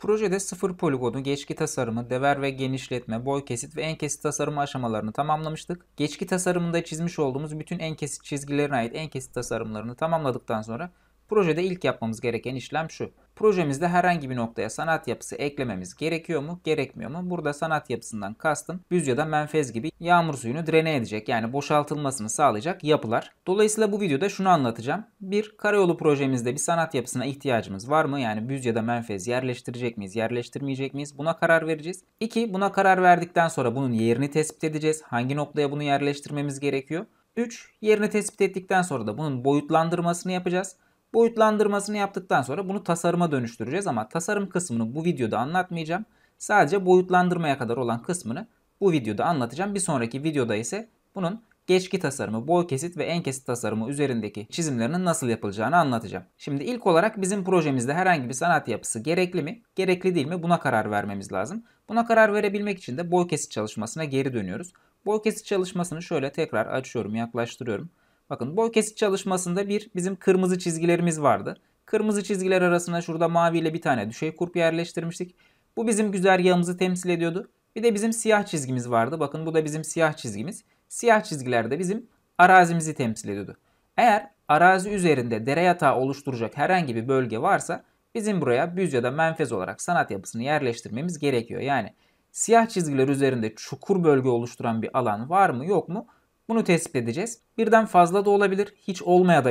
Projede sıfır poligonu, geçki tasarımı, dever ve genişletme, boy kesit ve en kesit tasarımı aşamalarını tamamlamıştık. Geçki tasarımında çizmiş olduğumuz bütün en kesit çizgilerine ait en kesit tasarımlarını tamamladıktan sonra Projede ilk yapmamız gereken işlem şu. Projemizde herhangi bir noktaya sanat yapısı eklememiz gerekiyor mu, gerekmiyor mu? Burada sanat yapısından kastım büz ya da menfez gibi yağmur suyunu drene edecek yani boşaltılmasını sağlayacak yapılar. Dolayısıyla bu videoda şunu anlatacağım. Bir, karayolu projemizde bir sanat yapısına ihtiyacımız var mı? Yani büz ya da menfez yerleştirecek miyiz, yerleştirmeyecek miyiz? Buna karar vereceğiz. İki, buna karar verdikten sonra bunun yerini tespit edeceğiz. Hangi noktaya bunu yerleştirmemiz gerekiyor? 3. Yerini tespit ettikten sonra da bunun boyutlandırmasını yapacağız. Boyutlandırmasını yaptıktan sonra bunu tasarıma dönüştüreceğiz ama tasarım kısmını bu videoda anlatmayacağım. Sadece boyutlandırmaya kadar olan kısmını bu videoda anlatacağım. Bir sonraki videoda ise bunun geçki tasarımı, boy kesit ve en kesit tasarımı üzerindeki çizimlerinin nasıl yapılacağını anlatacağım. Şimdi ilk olarak bizim projemizde herhangi bir sanat yapısı gerekli mi, gerekli değil mi buna karar vermemiz lazım. Buna karar verebilmek için de boy kesit çalışmasına geri dönüyoruz. Boy kesit çalışmasını şöyle tekrar açıyorum, yaklaştırıyorum. Bakın boy kesit çalışmasında bir bizim kırmızı çizgilerimiz vardı. Kırmızı çizgiler arasında şurada mavi ile bir tane düşey kurp yerleştirmiştik. Bu bizim güzergahımızı temsil ediyordu. Bir de bizim siyah çizgimiz vardı. Bakın bu da bizim siyah çizgimiz. Siyah çizgiler de bizim arazimizi temsil ediyordu. Eğer arazi üzerinde dere yatağı oluşturacak herhangi bir bölge varsa bizim buraya büz ya da menfez olarak sanat yapısını yerleştirmemiz gerekiyor. Yani siyah çizgiler üzerinde çukur bölge oluşturan bir alan var mı yok mu? Bunu tespit edeceğiz. Birden fazla da olabilir, hiç olmaya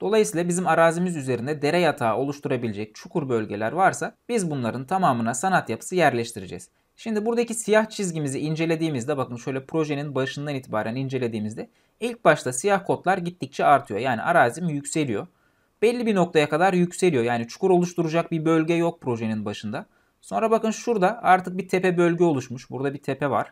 Dolayısıyla bizim arazimiz üzerinde dere yatağı oluşturabilecek çukur bölgeler varsa biz bunların tamamına sanat yapısı yerleştireceğiz. Şimdi buradaki siyah çizgimizi incelediğimizde bakın şöyle projenin başından itibaren incelediğimizde ilk başta siyah kodlar gittikçe artıyor. Yani arazim yükseliyor. Belli bir noktaya kadar yükseliyor. Yani çukur oluşturacak bir bölge yok projenin başında. Sonra bakın şurada artık bir tepe bölge oluşmuş. Burada bir tepe var.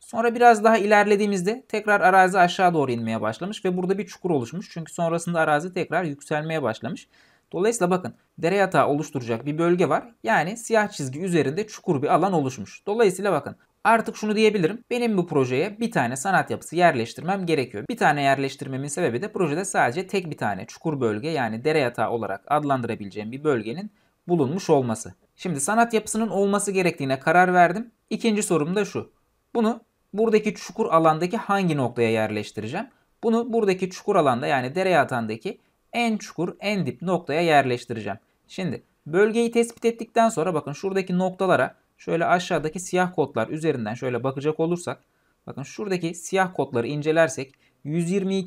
Sonra biraz daha ilerlediğimizde tekrar arazi aşağı doğru inmeye başlamış ve burada bir çukur oluşmuş. Çünkü sonrasında arazi tekrar yükselmeye başlamış. Dolayısıyla bakın dere yatağı oluşturacak bir bölge var. Yani siyah çizgi üzerinde çukur bir alan oluşmuş. Dolayısıyla bakın artık şunu diyebilirim. Benim bu projeye bir tane sanat yapısı yerleştirmem gerekiyor. Bir tane yerleştirmemin sebebi de projede sadece tek bir tane çukur bölge yani dere yatağı olarak adlandırabileceğim bir bölgenin bulunmuş olması. Şimdi sanat yapısının olması gerektiğine karar verdim. İkinci sorum da şu. Bunu buradaki çukur alandaki hangi noktaya yerleştireceğim? Bunu buradaki çukur alanda yani dere yatağındaki en çukur en dip noktaya yerleştireceğim. Şimdi bölgeyi tespit ettikten sonra bakın şuradaki noktalara şöyle aşağıdaki siyah kodlar üzerinden şöyle bakacak olursak bakın şuradaki siyah kodları incelersek 122.57,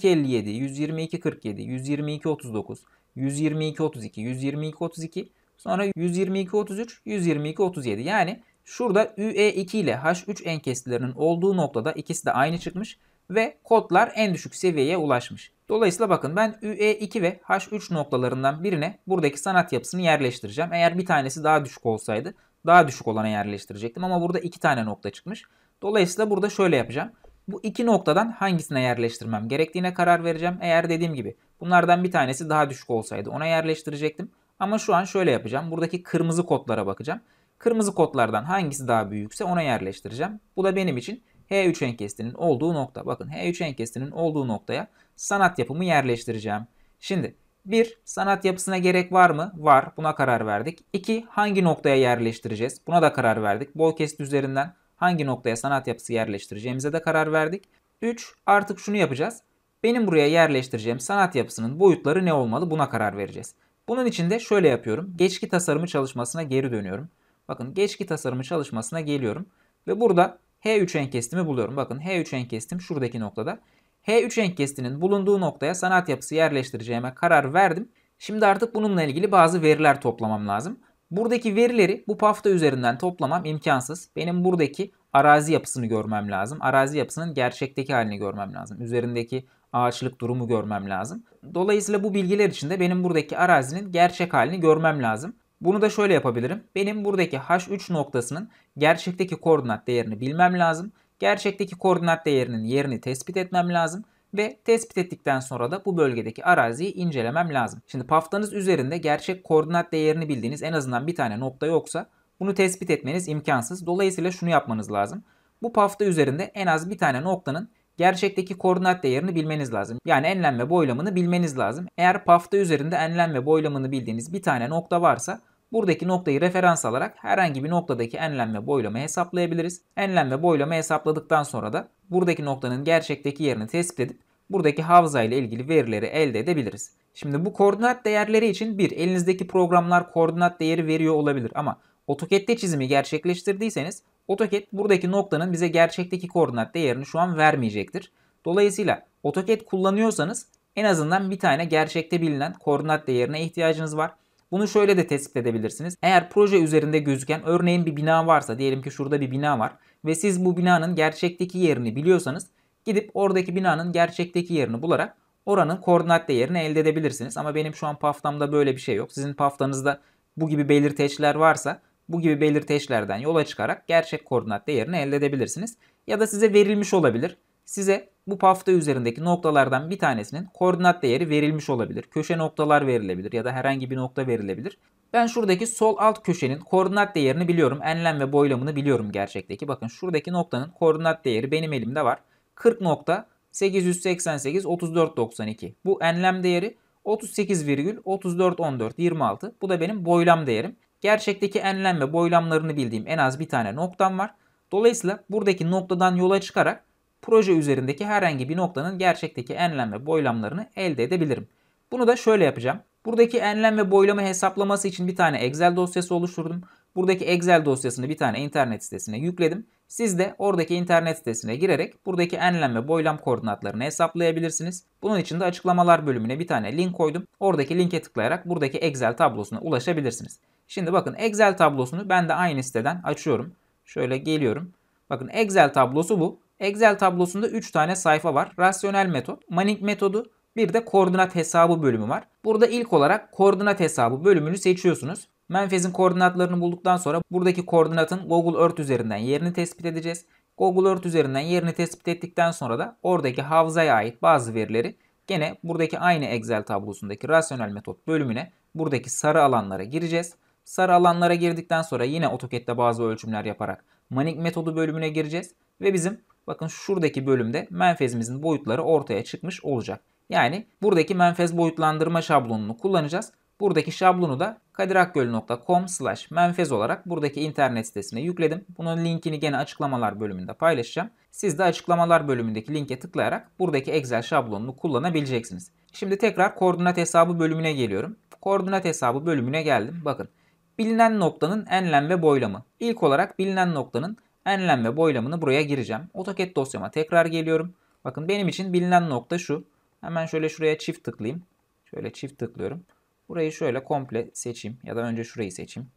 122.47, 122.39, 122.32, 122.32 sonra 122.33, 122.37 yani Şurada UE2 ile H3 enkestilerinin olduğu noktada ikisi de aynı çıkmış ve kodlar en düşük seviyeye ulaşmış. Dolayısıyla bakın ben UE2 ve H3 noktalarından birine buradaki sanat yapısını yerleştireceğim. Eğer bir tanesi daha düşük olsaydı daha düşük olana yerleştirecektim ama burada iki tane nokta çıkmış. Dolayısıyla burada şöyle yapacağım. Bu iki noktadan hangisine yerleştirmem gerektiğine karar vereceğim. Eğer dediğim gibi bunlardan bir tanesi daha düşük olsaydı ona yerleştirecektim. Ama şu an şöyle yapacağım. Buradaki kırmızı kodlara bakacağım. Kırmızı kodlardan hangisi daha büyükse ona yerleştireceğim. Bu da benim için H3 enkestinin olduğu nokta. Bakın H3 enkestinin olduğu noktaya sanat yapımı yerleştireceğim. Şimdi 1. Sanat yapısına gerek var mı? Var. Buna karar verdik. 2. Hangi noktaya yerleştireceğiz? Buna da karar verdik. Bol kesit üzerinden hangi noktaya sanat yapısı yerleştireceğimize de karar verdik. 3. Artık şunu yapacağız. Benim buraya yerleştireceğim sanat yapısının boyutları ne olmalı buna karar vereceğiz. Bunun için de şöyle yapıyorum. Geçki tasarımı çalışmasına geri dönüyorum. Bakın geçki tasarımı çalışmasına geliyorum. Ve burada H3 enkestimi buluyorum. Bakın H3 enkestim şuradaki noktada. H3 enkestinin bulunduğu noktaya sanat yapısı yerleştireceğime karar verdim. Şimdi artık bununla ilgili bazı veriler toplamam lazım. Buradaki verileri bu pafta üzerinden toplamam imkansız. Benim buradaki arazi yapısını görmem lazım. Arazi yapısının gerçekteki halini görmem lazım. Üzerindeki ağaçlık durumu görmem lazım. Dolayısıyla bu bilgiler için de benim buradaki arazinin gerçek halini görmem lazım. Bunu da şöyle yapabilirim. Benim buradaki H3 noktasının gerçekteki koordinat değerini bilmem lazım. Gerçekteki koordinat değerinin yerini tespit etmem lazım ve tespit ettikten sonra da bu bölgedeki araziyi incelemem lazım. Şimdi paftanız üzerinde gerçek koordinat değerini bildiğiniz en azından bir tane nokta yoksa bunu tespit etmeniz imkansız. Dolayısıyla şunu yapmanız lazım. Bu pafta üzerinde en az bir tane noktanın gerçekteki koordinat değerini bilmeniz lazım. Yani enlem ve boylamını bilmeniz lazım. Eğer PAF'ta üzerinde enlem ve boylamını bildiğiniz bir tane nokta varsa Buradaki noktayı referans alarak herhangi bir noktadaki enlem ve boylamı hesaplayabiliriz. Enlem ve boylamı hesapladıktan sonra da buradaki noktanın gerçekteki yerini tespit edip buradaki havza ile ilgili verileri elde edebiliriz. Şimdi bu koordinat değerleri için bir elinizdeki programlar koordinat değeri veriyor olabilir ama AutoCAD'de çizimi gerçekleştirdiyseniz AutoCAD buradaki noktanın bize gerçekteki koordinat değerini şu an vermeyecektir. Dolayısıyla AutoCAD kullanıyorsanız en azından bir tane gerçekte bilinen koordinat değerine ihtiyacınız var. Bunu şöyle de tespit edebilirsiniz. Eğer proje üzerinde gözüken örneğin bir bina varsa diyelim ki şurada bir bina var ve siz bu binanın gerçekteki yerini biliyorsanız gidip oradaki binanın gerçekteki yerini bularak oranın koordinat değerini elde edebilirsiniz. Ama benim şu an paftamda böyle bir şey yok. Sizin paftanızda bu gibi belirteçler varsa bu gibi belirteçlerden yola çıkarak gerçek koordinat değerini elde edebilirsiniz. Ya da size verilmiş olabilir. Size bu pafta üzerindeki noktalardan bir tanesinin koordinat değeri verilmiş olabilir. Köşe noktalar verilebilir ya da herhangi bir nokta verilebilir. Ben şuradaki sol alt köşenin koordinat değerini biliyorum. Enlem ve boylamını biliyorum gerçekteki. Bakın şuradaki noktanın koordinat değeri benim elimde var. 40 nokta 888 3492. Bu enlem değeri 38,3414 26. Bu da benim boylam değerim. Gerçekteki enlem ve boylamlarını bildiğim en az bir tane noktam var. Dolayısıyla buradaki noktadan yola çıkarak proje üzerindeki herhangi bir noktanın gerçekteki enlem ve boylamlarını elde edebilirim. Bunu da şöyle yapacağım. Buradaki enlem ve boylama hesaplaması için bir tane Excel dosyası oluşturdum. Buradaki Excel dosyasını bir tane internet sitesine yükledim. Siz de oradaki internet sitesine girerek buradaki enlem ve boylam koordinatlarını hesaplayabilirsiniz. Bunun için de açıklamalar bölümüne bir tane link koydum. Oradaki linke tıklayarak buradaki Excel tablosuna ulaşabilirsiniz. Şimdi bakın Excel tablosunu ben de aynı siteden açıyorum. Şöyle geliyorum. Bakın Excel tablosu bu. Excel tablosunda 3 tane sayfa var. Rasyonel metot, Manning metodu, bir de koordinat hesabı bölümü var. Burada ilk olarak koordinat hesabı bölümünü seçiyorsunuz. Menfez'in koordinatlarını bulduktan sonra buradaki koordinatın Google Earth üzerinden yerini tespit edeceğiz. Google Earth üzerinden yerini tespit ettikten sonra da oradaki havzaya ait bazı verileri gene buradaki aynı Excel tablosundaki rasyonel metot bölümüne buradaki sarı alanlara gireceğiz. Sarı alanlara girdikten sonra yine AutoCAD'de bazı ölçümler yaparak manik metodu bölümüne gireceğiz. Ve bizim bakın şuradaki bölümde menfezimizin boyutları ortaya çıkmış olacak. Yani buradaki menfez boyutlandırma şablonunu kullanacağız. Buradaki şablonu da kadirakgöl.com slash menfez olarak buradaki internet sitesine yükledim. Bunun linkini gene açıklamalar bölümünde paylaşacağım. Siz de açıklamalar bölümündeki linke tıklayarak buradaki Excel şablonunu kullanabileceksiniz. Şimdi tekrar koordinat hesabı bölümüne geliyorum. Koordinat hesabı bölümüne geldim. Bakın bilinen noktanın enlem ve boylamı. İlk olarak bilinen noktanın enlem ve boylamını buraya gireceğim. AutoCAD dosyama tekrar geliyorum. Bakın benim için bilinen nokta şu. Hemen şöyle şuraya çift tıklayayım. Şöyle çift tıklıyorum. Burayı şöyle komple seçeyim ya da önce şurayı seçeyim.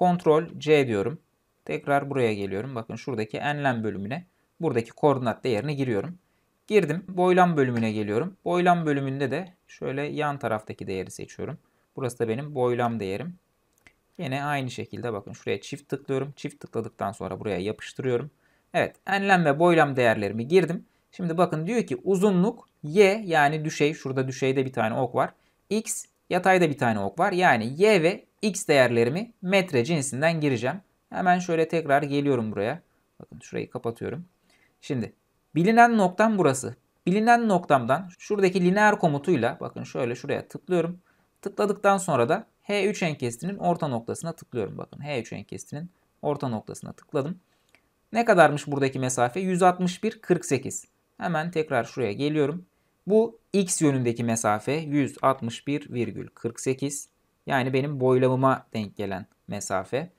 Ctrl C diyorum. Tekrar buraya geliyorum. Bakın şuradaki enlem bölümüne buradaki koordinat değerini giriyorum. Girdim. Boylam bölümüne geliyorum. Boylam bölümünde de şöyle yan taraftaki değeri seçiyorum. Burası da benim boylam değerim. Yine aynı şekilde bakın şuraya çift tıklıyorum. Çift tıkladıktan sonra buraya yapıştırıyorum. Evet enlem ve boylam değerlerimi girdim. Şimdi bakın diyor ki uzunluk y yani düşey şurada düşeyde bir tane ok var. x Yatayda bir tane ok var. Yani y ve x değerlerimi metre cinsinden gireceğim. Hemen şöyle tekrar geliyorum buraya. Bakın şurayı kapatıyorum. Şimdi bilinen noktam burası. Bilinen noktamdan şuradaki lineer komutuyla bakın şöyle şuraya tıklıyorum. Tıkladıktan sonra da H3 enkestinin orta noktasına tıklıyorum. Bakın H3 enkestinin orta noktasına tıkladım. Ne kadarmış buradaki mesafe? 161.48. Hemen tekrar şuraya geliyorum. Bu x yönündeki mesafe 161,48 yani benim boylamıma denk gelen mesafe.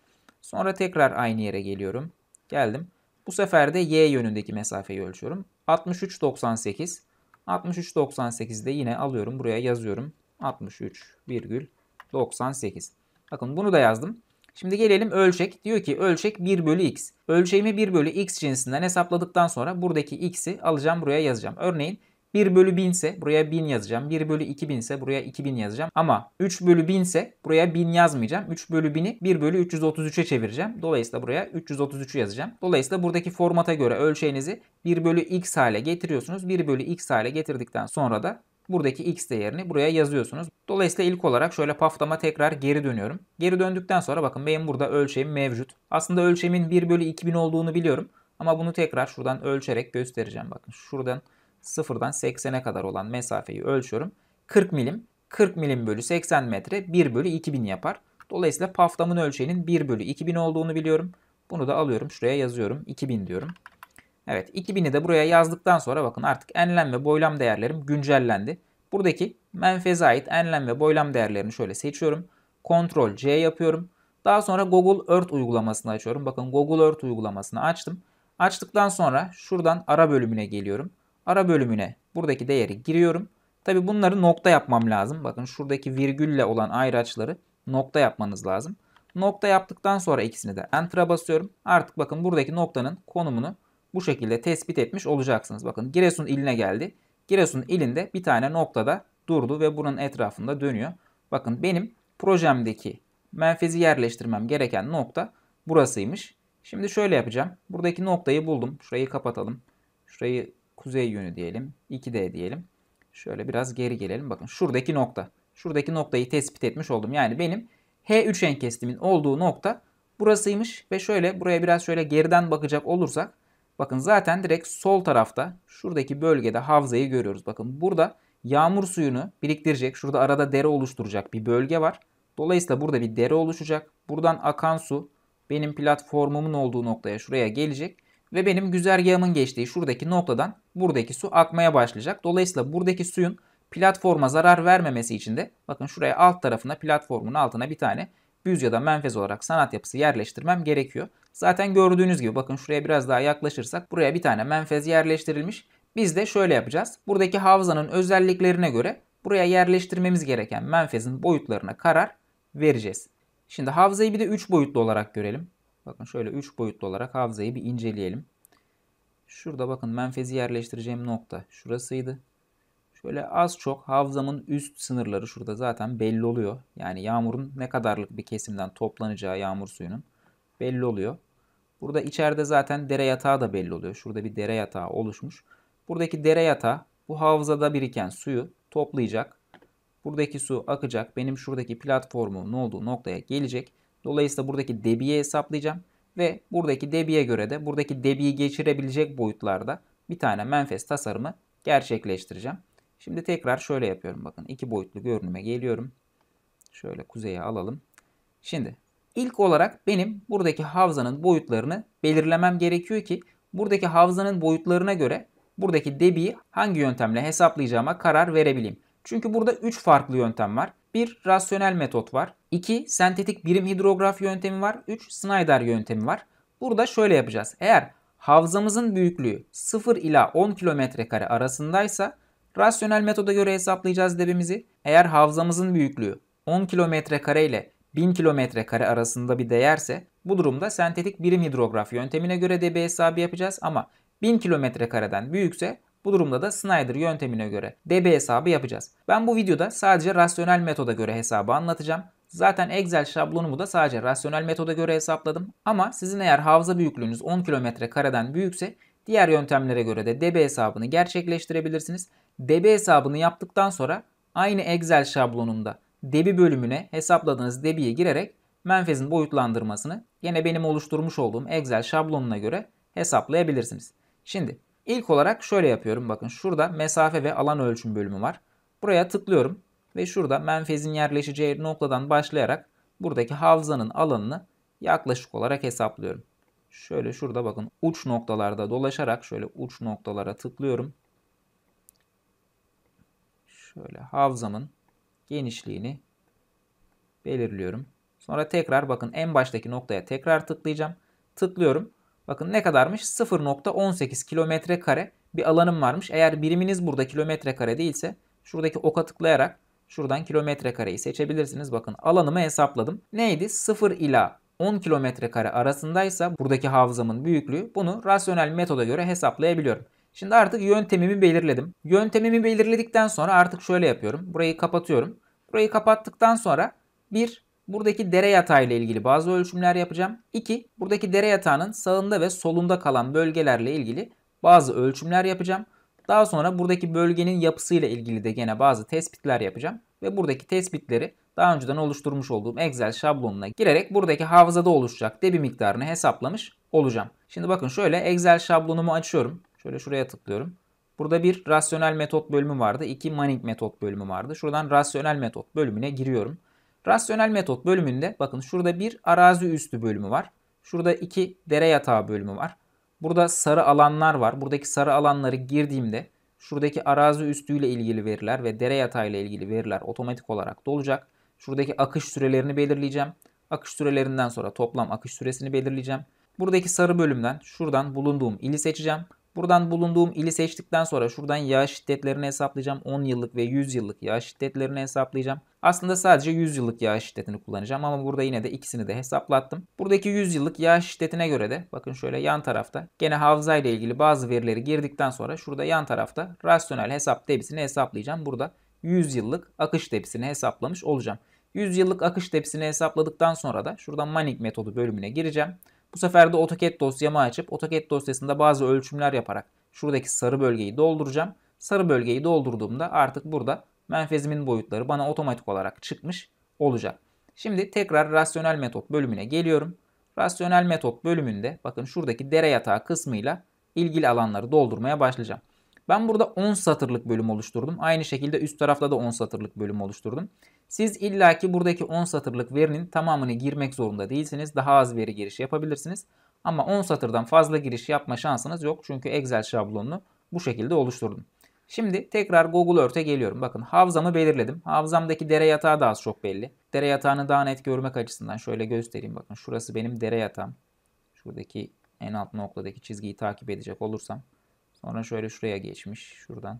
Sonra tekrar aynı yere geliyorum. Geldim. Bu sefer de y yönündeki mesafeyi ölçüyorum. 63.98 63,98 de yine alıyorum buraya yazıyorum. 63,98. Bakın bunu da yazdım. Şimdi gelelim ölçek. Diyor ki ölçek 1 bölü x. Ölçeğimi 1 bölü x cinsinden hesapladıktan sonra buradaki x'i alacağım buraya yazacağım. Örneğin 1 bölü 1000 ise buraya 1000 yazacağım. 1 bölü 2000 ise buraya 2000 yazacağım. Ama 3 bölü 1000 ise buraya 1000 yazmayacağım. 3 bölü 1000'i 1 bölü 333'e çevireceğim. Dolayısıyla buraya 333 yazacağım. Dolayısıyla buradaki formata göre ölçeğinizi 1 bölü x hale getiriyorsunuz. 1 bölü x hale getirdikten sonra da buradaki x değerini buraya yazıyorsunuz. Dolayısıyla ilk olarak şöyle paftama tekrar geri dönüyorum. Geri döndükten sonra bakın benim burada ölçeğim mevcut. Aslında ölçeğimin 1 bölü 2000 olduğunu biliyorum. Ama bunu tekrar şuradan ölçerek göstereceğim. Bakın şuradan sıfırdan 80'e kadar olan mesafeyi ölçüyorum. 40 milim. 40 milim bölü 80 metre 1 bölü 2000 yapar. Dolayısıyla paftamın ölçeğinin 1 bölü 2000 olduğunu biliyorum. Bunu da alıyorum şuraya yazıyorum 2000 diyorum. Evet 2000'i de buraya yazdıktan sonra bakın artık enlem ve boylam değerlerim güncellendi. Buradaki menfeze ait enlem ve boylam değerlerini şöyle seçiyorum. Ctrl C yapıyorum. Daha sonra Google Earth uygulamasını açıyorum. Bakın Google Earth uygulamasını açtım. Açtıktan sonra şuradan ara bölümüne geliyorum ara bölümüne buradaki değeri giriyorum. Tabi bunları nokta yapmam lazım. Bakın şuradaki virgülle olan ayraçları nokta yapmanız lazım. Nokta yaptıktan sonra ikisini de enter'a basıyorum. Artık bakın buradaki noktanın konumunu bu şekilde tespit etmiş olacaksınız. Bakın Giresun iline geldi. Giresun ilinde bir tane noktada durdu ve bunun etrafında dönüyor. Bakın benim projemdeki menfezi yerleştirmem gereken nokta burasıymış. Şimdi şöyle yapacağım. Buradaki noktayı buldum. Şurayı kapatalım. Şurayı kuzey yönü diyelim. 2D diyelim. Şöyle biraz geri gelelim. Bakın şuradaki nokta. Şuradaki noktayı tespit etmiş oldum. Yani benim h üçgen kesimin olduğu nokta burasıymış. Ve şöyle buraya biraz şöyle geriden bakacak olursak. Bakın zaten direkt sol tarafta şuradaki bölgede havzayı görüyoruz. Bakın burada yağmur suyunu biriktirecek. Şurada arada dere oluşturacak bir bölge var. Dolayısıyla burada bir dere oluşacak. Buradan akan su benim platformumun olduğu noktaya şuraya gelecek ve benim güzergahımın geçtiği şuradaki noktadan buradaki su akmaya başlayacak. Dolayısıyla buradaki suyun platforma zarar vermemesi için de bakın şuraya alt tarafına platformun altına bir tane büz ya da menfez olarak sanat yapısı yerleştirmem gerekiyor. Zaten gördüğünüz gibi bakın şuraya biraz daha yaklaşırsak buraya bir tane menfez yerleştirilmiş. Biz de şöyle yapacağız. Buradaki havzanın özelliklerine göre buraya yerleştirmemiz gereken menfezin boyutlarına karar vereceğiz. Şimdi havzayı bir de 3 boyutlu olarak görelim. Bakın şöyle 3 boyutlu olarak hafızayı bir inceleyelim. Şurada bakın menfezi yerleştireceğim nokta şurasıydı. Şöyle az çok havzamın üst sınırları şurada zaten belli oluyor. Yani yağmurun ne kadarlık bir kesimden toplanacağı yağmur suyunun belli oluyor. Burada içeride zaten dere yatağı da belli oluyor. Şurada bir dere yatağı oluşmuş. Buradaki dere yatağı bu havzada biriken suyu toplayacak. Buradaki su akacak. Benim şuradaki platformun olduğu noktaya gelecek. Dolayısıyla buradaki debiye hesaplayacağım ve buradaki debiye göre de buradaki debiyi geçirebilecek boyutlarda bir tane menfez tasarımı gerçekleştireceğim. Şimdi tekrar şöyle yapıyorum bakın. iki boyutlu görünüme geliyorum. Şöyle kuzeye alalım. Şimdi ilk olarak benim buradaki havzanın boyutlarını belirlemem gerekiyor ki buradaki havzanın boyutlarına göre buradaki debiyi hangi yöntemle hesaplayacağıma karar verebileyim. Çünkü burada 3 farklı yöntem var. Bir rasyonel metot var. 2 sentetik birim hidrografi yöntemi var. 3 Snyder yöntemi var. Burada şöyle yapacağız. Eğer havzamızın büyüklüğü 0 ila 10 kilometre kare arasındaysa rasyonel metoda göre hesaplayacağız debimizi. Eğer havzamızın büyüklüğü 10 kilometre kare ile 1000 kilometre kare arasında bir değerse bu durumda sentetik birim hidrografi yöntemine göre debi hesabı yapacağız ama 1000 kilometre kareden büyükse bu durumda da Snyder yöntemine göre DB hesabı yapacağız. Ben bu videoda sadece rasyonel metoda göre hesabı anlatacağım. Zaten Excel şablonumu da sadece rasyonel metoda göre hesapladım. Ama sizin eğer hafıza büyüklüğünüz 10 kilometre kareden büyükse diğer yöntemlere göre de DB hesabını gerçekleştirebilirsiniz. DB hesabını yaptıktan sonra aynı Excel şablonunda debi bölümüne hesapladığınız debiye girerek menfezin boyutlandırmasını yine benim oluşturmuş olduğum Excel şablonuna göre hesaplayabilirsiniz. Şimdi İlk olarak şöyle yapıyorum. Bakın şurada mesafe ve alan ölçüm bölümü var. Buraya tıklıyorum ve şurada menfezin yerleşeceği noktadan başlayarak buradaki havzanın alanını yaklaşık olarak hesaplıyorum. Şöyle şurada bakın uç noktalarda dolaşarak şöyle uç noktalara tıklıyorum. Şöyle havzamın genişliğini belirliyorum. Sonra tekrar bakın en baştaki noktaya tekrar tıklayacağım. Tıklıyorum. Bakın ne kadarmış? 0.18 kilometre kare bir alanım varmış. Eğer biriminiz burada kilometre kare değilse şuradaki oka tıklayarak şuradan kilometre kareyi seçebilirsiniz. Bakın alanımı hesapladım. Neydi? 0 ila 10 kilometre kare arasındaysa buradaki hafızamın büyüklüğü bunu rasyonel metoda göre hesaplayabiliyorum. Şimdi artık yöntemimi belirledim. Yöntemimi belirledikten sonra artık şöyle yapıyorum. Burayı kapatıyorum. Burayı kapattıktan sonra bir Buradaki dere yatağı ile ilgili bazı ölçümler yapacağım. 2. Buradaki dere yatağının sağında ve solunda kalan bölgelerle ilgili bazı ölçümler yapacağım. Daha sonra buradaki bölgenin yapısıyla ilgili de gene bazı tespitler yapacağım. Ve buradaki tespitleri daha önceden oluşturmuş olduğum Excel şablonuna girerek buradaki hafızada oluşacak debi miktarını hesaplamış olacağım. Şimdi bakın şöyle Excel şablonumu açıyorum. Şöyle şuraya tıklıyorum. Burada bir rasyonel metot bölümü vardı. iki manik metot bölümü vardı. Şuradan rasyonel metot bölümüne giriyorum. Rasyonel metot bölümünde bakın şurada bir arazi üstü bölümü var. Şurada iki dere yatağı bölümü var. Burada sarı alanlar var. Buradaki sarı alanları girdiğimde şuradaki arazi üstüyle ilgili veriler ve dere yatağıyla ilgili veriler otomatik olarak dolacak. Şuradaki akış sürelerini belirleyeceğim. Akış sürelerinden sonra toplam akış süresini belirleyeceğim. Buradaki sarı bölümden şuradan bulunduğum ili seçeceğim. Buradan bulunduğum ili seçtikten sonra şuradan yağış şiddetlerini hesaplayacağım. 10 yıllık ve 100 yıllık yağış şiddetlerini hesaplayacağım. Aslında sadece 100 yıllık yağış şiddetini kullanacağım ama burada yine de ikisini de hesaplattım. Buradaki 100 yıllık yağış şiddetine göre de bakın şöyle yan tarafta gene havza ile ilgili bazı verileri girdikten sonra şurada yan tarafta rasyonel hesap tepsini hesaplayacağım. Burada 100 yıllık akış tepsini hesaplamış olacağım. 100 yıllık akış tepsini hesapladıktan sonra da şuradan Manik metodu bölümüne gireceğim. Bu sefer de AutoCAD dosyamı açıp AutoCAD dosyasında bazı ölçümler yaparak şuradaki sarı bölgeyi dolduracağım. Sarı bölgeyi doldurduğumda artık burada menfezimin boyutları bana otomatik olarak çıkmış olacak. Şimdi tekrar rasyonel metot bölümüne geliyorum. Rasyonel metot bölümünde bakın şuradaki dere yatağı kısmıyla ilgili alanları doldurmaya başlayacağım. Ben burada 10 satırlık bölüm oluşturdum. Aynı şekilde üst tarafta da 10 satırlık bölüm oluşturdum. Siz illaki buradaki 10 satırlık verinin tamamını girmek zorunda değilsiniz. Daha az veri girişi yapabilirsiniz. Ama 10 satırdan fazla giriş yapma şansınız yok. Çünkü Excel şablonunu bu şekilde oluşturdum. Şimdi tekrar Google Earth'e geliyorum. Bakın havzamı belirledim. Havzamdaki dere yatağı da az çok belli. Dere yatağını daha net görmek açısından şöyle göstereyim. Bakın şurası benim dere yatağım. Şuradaki en alt noktadaki çizgiyi takip edecek olursam. Sonra şöyle şuraya geçmiş. Şuradan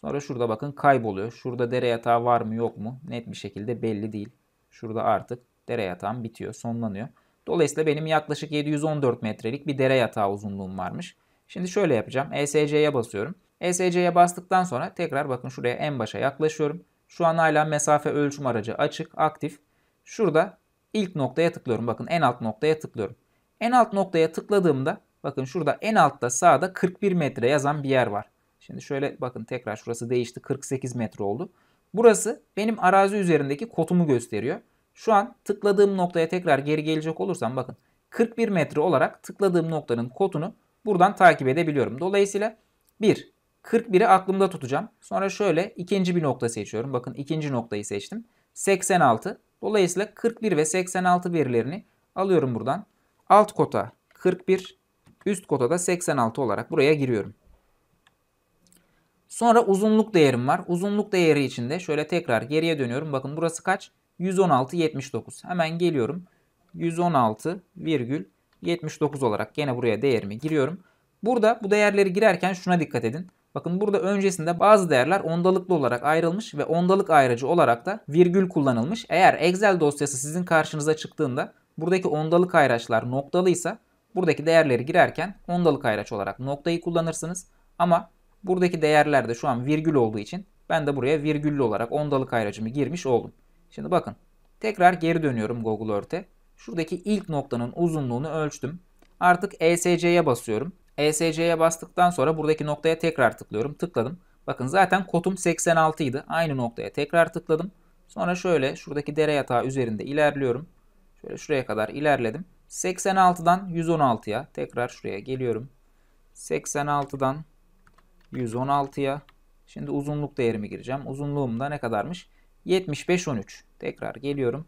Sonra şurada bakın kayboluyor. Şurada dere yatağı var mı yok mu net bir şekilde belli değil. Şurada artık dere yatağım bitiyor, sonlanıyor. Dolayısıyla benim yaklaşık 714 metrelik bir dere yatağı uzunluğum varmış. Şimdi şöyle yapacağım. ESC'ye basıyorum. ESC'ye bastıktan sonra tekrar bakın şuraya en başa yaklaşıyorum. Şu an hala mesafe ölçüm aracı açık, aktif. Şurada ilk noktaya tıklıyorum. Bakın en alt noktaya tıklıyorum. En alt noktaya tıkladığımda bakın şurada en altta sağda 41 metre yazan bir yer var. Şimdi şöyle bakın tekrar şurası değişti. 48 metre oldu. Burası benim arazi üzerindeki kotumu gösteriyor. Şu an tıkladığım noktaya tekrar geri gelecek olursam bakın 41 metre olarak tıkladığım noktanın kotunu buradan takip edebiliyorum. Dolayısıyla 1. 41'i aklımda tutacağım. Sonra şöyle ikinci bir nokta seçiyorum. Bakın ikinci noktayı seçtim. 86. Dolayısıyla 41 ve 86 verilerini alıyorum buradan. Alt kota 41, üst kota da 86 olarak buraya giriyorum. Sonra uzunluk değerim var. Uzunluk değeri için de şöyle tekrar geriye dönüyorum. Bakın burası kaç? 116,79. Hemen geliyorum. 116,79 olarak gene buraya değerimi giriyorum. Burada bu değerleri girerken şuna dikkat edin. Bakın burada öncesinde bazı değerler ondalıklı olarak ayrılmış ve ondalık ayrıcı olarak da virgül kullanılmış. Eğer Excel dosyası sizin karşınıza çıktığında buradaki ondalık ayraçlar noktalıysa buradaki değerleri girerken ondalık ayraç olarak noktayı kullanırsınız. Ama Buradaki değerler de şu an virgül olduğu için ben de buraya virgüllü olarak ondalık ayracımı girmiş oldum. Şimdi bakın tekrar geri dönüyorum Google Earth'e. Şuradaki ilk noktanın uzunluğunu ölçtüm. Artık ESC'ye basıyorum. ESC'ye bastıktan sonra buradaki noktaya tekrar tıklıyorum. Tıkladım. Bakın zaten kotum 86 idi. Aynı noktaya tekrar tıkladım. Sonra şöyle şuradaki dere yatağı üzerinde ilerliyorum. Şöyle şuraya kadar ilerledim. 86'dan 116'ya tekrar şuraya geliyorum. 86'dan 116'ya. Şimdi uzunluk değerimi gireceğim. Uzunluğum da ne kadarmış? 75.13. Tekrar geliyorum.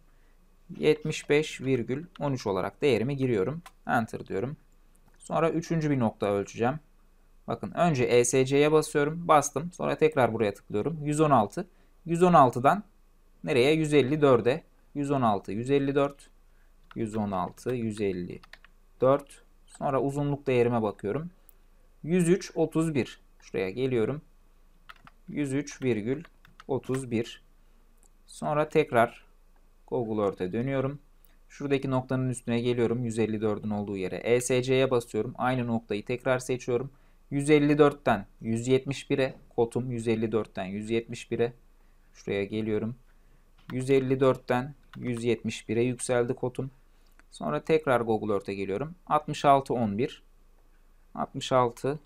75,13 olarak değerimi giriyorum. Enter diyorum. Sonra üçüncü bir nokta ölçeceğim. Bakın önce ESC'ye basıyorum. Bastım. Sonra tekrar buraya tıklıyorum. 116. 116'dan nereye? 154'e. 116, 154. 116, 154. Sonra uzunluk değerime bakıyorum. 103, 31. Şuraya geliyorum. 103,31 Sonra tekrar Google Earth'e dönüyorum. Şuradaki noktanın üstüne geliyorum. 154'ün olduğu yere. ESC'ye basıyorum. Aynı noktayı tekrar seçiyorum. 154'ten 171'e kotum 154'ten 171'e şuraya geliyorum. 154'ten 171'e yükseldi kotum. Sonra tekrar Google Earth'e geliyorum. 66 11 66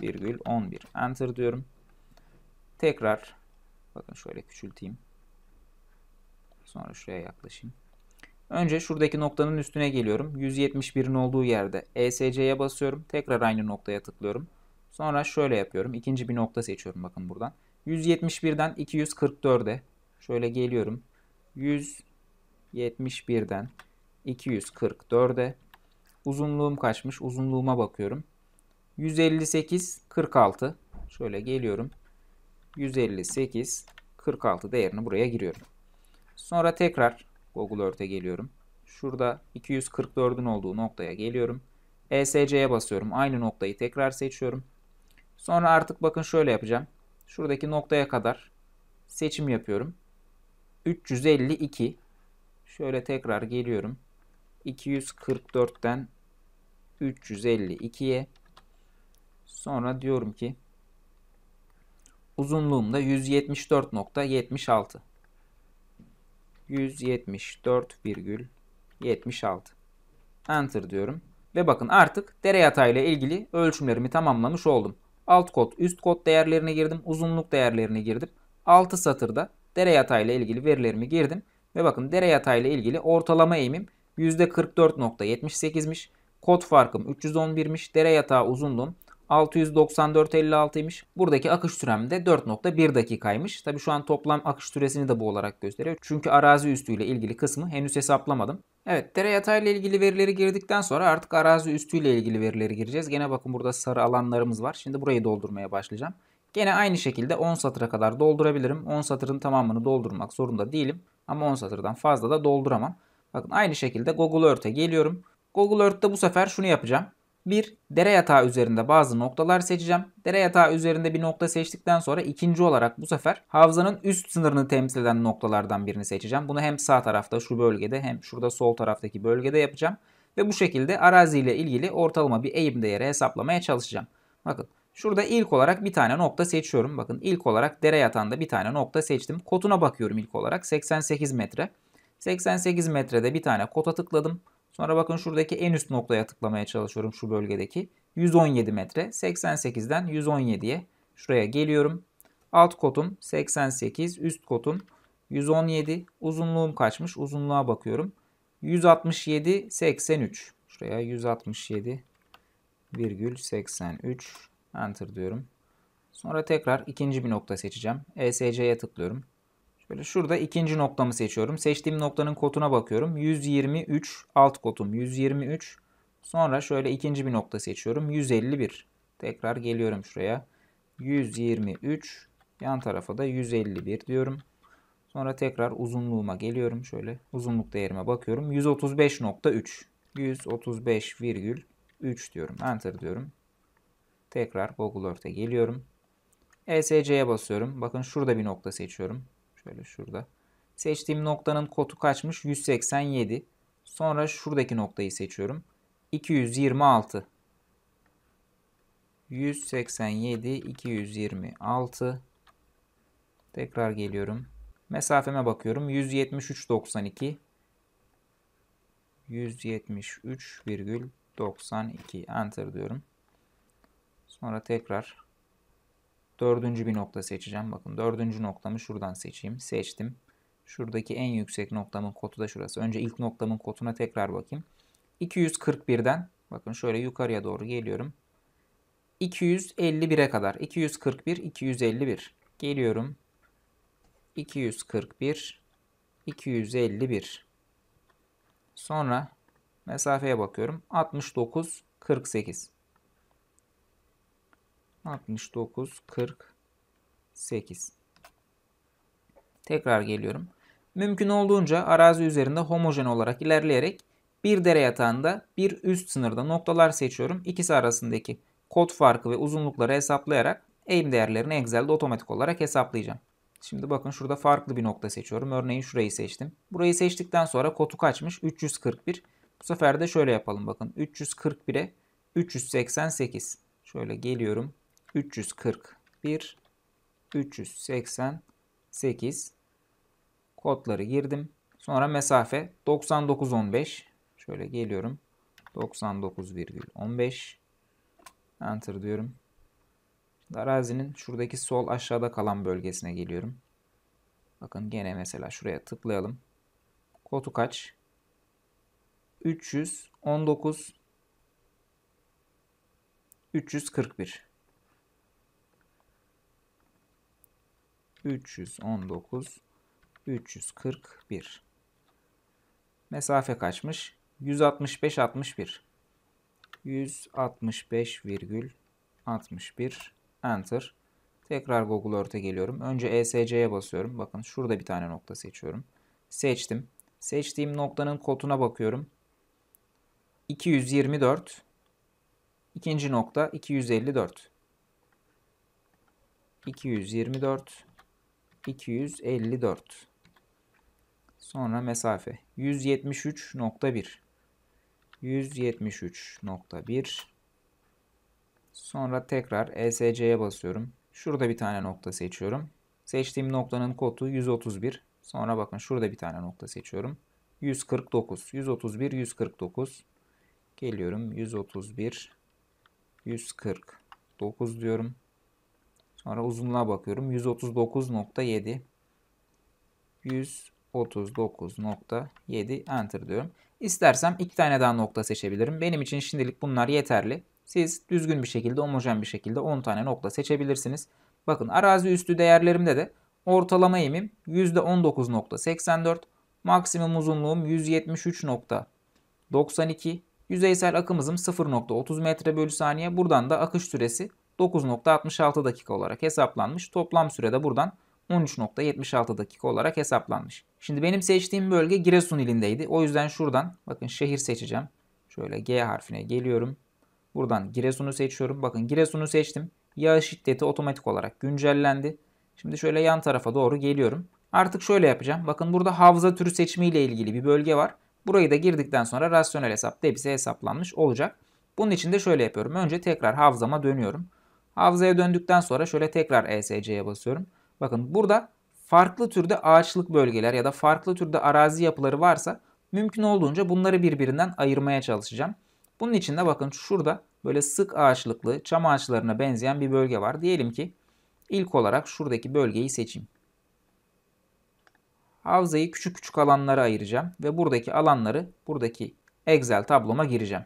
virgül 11. Enter diyorum. Tekrar bakın şöyle küçülteyim. Sonra şuraya yaklaşayım. Önce şuradaki noktanın üstüne geliyorum. 171'in olduğu yerde ESC'ye basıyorum. Tekrar aynı noktaya tıklıyorum. Sonra şöyle yapıyorum. İkinci bir nokta seçiyorum bakın buradan. 171'den 244'e şöyle geliyorum. 171'den 244'e uzunluğum kaçmış? Uzunluğuma bakıyorum. 158 46 şöyle geliyorum. 158 46 değerini buraya giriyorum. Sonra tekrar Google Earth'e geliyorum. Şurada 244'ün olduğu noktaya geliyorum. ESC'ye basıyorum. Aynı noktayı tekrar seçiyorum. Sonra artık bakın şöyle yapacağım. Şuradaki noktaya kadar seçim yapıyorum. 352 şöyle tekrar geliyorum. 244'ten 352'ye Sonra diyorum ki uzunluğum da 174.76. 174,76. Enter diyorum. Ve bakın artık dere yatağıyla ilgili ölçümlerimi tamamlamış oldum. Alt kod, üst kod değerlerine girdim. Uzunluk değerlerine girdim. 6 satırda dere yatağıyla ilgili verilerimi girdim. Ve bakın dere yatağıyla ilgili ortalama eğimim %44.78'miş. Kod farkım 311'miş. Dere yatağı uzunluğum 694.56'ymış. Buradaki akış sürem de 4.1 dakikaymış. Tabi şu an toplam akış süresini de bu olarak gösteriyor. Çünkü arazi üstüyle ilgili kısmı henüz hesaplamadım. Evet dere yatayla ilgili verileri girdikten sonra artık arazi üstüyle ilgili verileri gireceğiz. Gene bakın burada sarı alanlarımız var. Şimdi burayı doldurmaya başlayacağım. Gene aynı şekilde 10 satıra kadar doldurabilirim. 10 satırın tamamını doldurmak zorunda değilim. Ama 10 satırdan fazla da dolduramam. Bakın aynı şekilde Google Earth'e geliyorum. Google Earth'te bu sefer şunu yapacağım. Bir, dere yatağı üzerinde bazı noktalar seçeceğim. Dere yatağı üzerinde bir nokta seçtikten sonra ikinci olarak bu sefer havzanın üst sınırını temsil eden noktalardan birini seçeceğim. Bunu hem sağ tarafta şu bölgede hem şurada sol taraftaki bölgede yapacağım. Ve bu şekilde araziyle ilgili ortalama bir eğim değeri hesaplamaya çalışacağım. Bakın şurada ilk olarak bir tane nokta seçiyorum. Bakın ilk olarak dere yatağında bir tane nokta seçtim. Kotuna bakıyorum ilk olarak 88 metre. 88 metrede bir tane kota tıkladım. Sonra bakın şuradaki en üst noktaya tıklamaya çalışıyorum şu bölgedeki. 117 metre. 88'den 117'ye şuraya geliyorum. Alt kotum 88, üst kotum 117. Uzunluğum kaçmış? Uzunluğa bakıyorum. 167, 83. Şuraya 167 virgül 83 enter diyorum. Sonra tekrar ikinci bir nokta seçeceğim. ESC'ye tıklıyorum. Böyle şurada ikinci noktamı seçiyorum. Seçtiğim noktanın kotuna bakıyorum. 123 alt kotum, 123. Sonra şöyle ikinci bir nokta seçiyorum. 151. Tekrar geliyorum şuraya. 123 yan tarafa da 151 diyorum. Sonra tekrar uzunluğuma geliyorum. Şöyle uzunluk değerime bakıyorum. 135.3 135,3 diyorum. Enter diyorum. Tekrar Google Earth'e geliyorum. ESC'ye basıyorum. Bakın şurada bir nokta seçiyorum. Şöyle şurada. Seçtiğim noktanın kotu kaçmış? 187. Sonra şuradaki noktayı seçiyorum. 226. 187, 226. Tekrar geliyorum. Mesafeme bakıyorum. 173.92 173,92 Enter diyorum. Sonra tekrar Dördüncü bir nokta seçeceğim. Bakın dördüncü noktamı şuradan seçeyim. Seçtim. Şuradaki en yüksek noktamın kotu da şurası. Önce ilk noktamın kotuna tekrar bakayım. 241'den bakın şöyle yukarıya doğru geliyorum. 251'e kadar. 241, 251. Geliyorum. 241, 251. Sonra mesafeye bakıyorum. 69, 48. 69, 48. Tekrar geliyorum. Mümkün olduğunca arazi üzerinde homojen olarak ilerleyerek bir dere yatağında bir üst sınırda noktalar seçiyorum. İkisi arasındaki kod farkı ve uzunlukları hesaplayarak eğim değerlerini Excel'de otomatik olarak hesaplayacağım. Şimdi bakın şurada farklı bir nokta seçiyorum. Örneğin şurayı seçtim. Burayı seçtikten sonra kotu kaçmış? 341. Bu sefer de şöyle yapalım bakın. 341'e 388. Şöyle geliyorum. 341 388 kodları girdim. Sonra mesafe 99.15 şöyle geliyorum. 99,15 enter diyorum. Arazinin şuradaki sol aşağıda kalan bölgesine geliyorum. Bakın gene mesela şuraya tıklayalım. Kodu kaç? 319 341 319 341. Mesafe kaçmış? 165 61. 165,61 enter. Tekrar Google Earth'e geliyorum. Önce ESC'ye basıyorum. Bakın şurada bir tane nokta seçiyorum. Seçtim. Seçtiğim noktanın koduna bakıyorum. 224. İkinci nokta 254. 224 254. Sonra mesafe 173.1. 173.1 Sonra tekrar ESC'ye basıyorum. Şurada bir tane nokta seçiyorum. Seçtiğim noktanın kodu 131. Sonra bakın şurada bir tane nokta seçiyorum. 149, 131, 149. Geliyorum 131, 149 diyorum. Sonra uzunluğa bakıyorum. 139.7 139.7 enter diyorum. İstersem iki tane daha nokta seçebilirim. Benim için şimdilik bunlar yeterli. Siz düzgün bir şekilde, homojen bir şekilde 10 tane nokta seçebilirsiniz. Bakın arazi üstü değerlerimde de ortalama eğimim %19.84, maksimum uzunluğum 173.92, yüzeysel akım 0.30 metre bölü saniye. Buradan da akış süresi 9.66 dakika olarak hesaplanmış. Toplam sürede buradan 13.76 dakika olarak hesaplanmış. Şimdi benim seçtiğim bölge Giresun ilindeydi. O yüzden şuradan bakın şehir seçeceğim. Şöyle G harfine geliyorum. Buradan Giresun'u seçiyorum. Bakın Giresun'u seçtim. Yağış şiddeti otomatik olarak güncellendi. Şimdi şöyle yan tarafa doğru geliyorum. Artık şöyle yapacağım. Bakın burada havza türü seçimi ile ilgili bir bölge var. Burayı da girdikten sonra rasyonel hesap debisi hesaplanmış olacak. Bunun için de şöyle yapıyorum. Önce tekrar havzama dönüyorum. Havzaya döndükten sonra şöyle tekrar ESC'ye basıyorum. Bakın burada farklı türde ağaçlık bölgeler ya da farklı türde arazi yapıları varsa mümkün olduğunca bunları birbirinden ayırmaya çalışacağım. Bunun için de bakın şurada böyle sık ağaçlıklı çam ağaçlarına benzeyen bir bölge var. Diyelim ki ilk olarak şuradaki bölgeyi seçeyim. Havzayı küçük küçük alanlara ayıracağım ve buradaki alanları buradaki Excel tabloma gireceğim.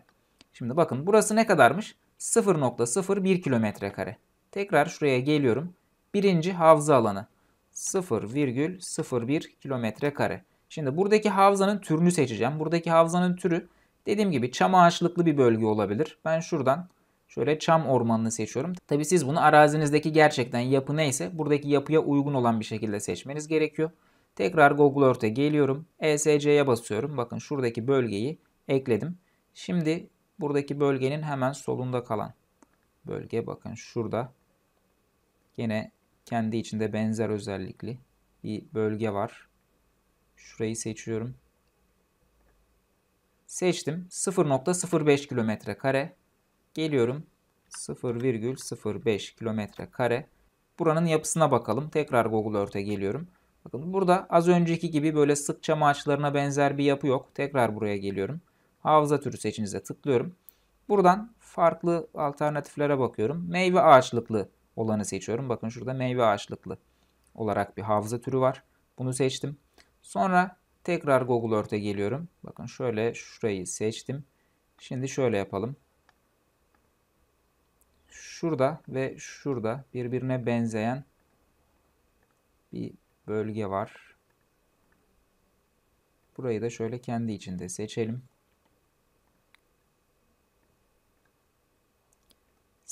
Şimdi bakın burası ne kadarmış? 0.01 kilometre kare. Tekrar şuraya geliyorum. Birinci havza alanı 0,01 kilometre kare. Şimdi buradaki havzanın türünü seçeceğim. Buradaki havzanın türü dediğim gibi çam ağaçlıklı bir bölge olabilir. Ben şuradan şöyle çam ormanını seçiyorum. Tabi siz bunu arazinizdeki gerçekten yapı neyse buradaki yapıya uygun olan bir şekilde seçmeniz gerekiyor. Tekrar Google Earth'e geliyorum. ESC'ye basıyorum. Bakın şuradaki bölgeyi ekledim. Şimdi Buradaki bölgenin hemen solunda kalan bölge bakın şurada yine kendi içinde benzer özellikli bir bölge var. Şurayı seçiyorum. Seçtim. 0.05 kilometre kare. Geliyorum. 0,05 kilometre kare. Buranın yapısına bakalım. Tekrar Google Earth'e geliyorum. Bakın burada az önceki gibi böyle sıkça ağaçlarına benzer bir yapı yok. Tekrar buraya geliyorum. Havza türü seçinize tıklıyorum. Buradan farklı alternatiflere bakıyorum. Meyve ağaçlıklı olanı seçiyorum. Bakın şurada meyve ağaçlıklı olarak bir havza türü var. Bunu seçtim. Sonra tekrar Google Earth'e geliyorum. Bakın şöyle şurayı seçtim. Şimdi şöyle yapalım. Şurada ve şurada birbirine benzeyen bir bölge var. Burayı da şöyle kendi içinde seçelim.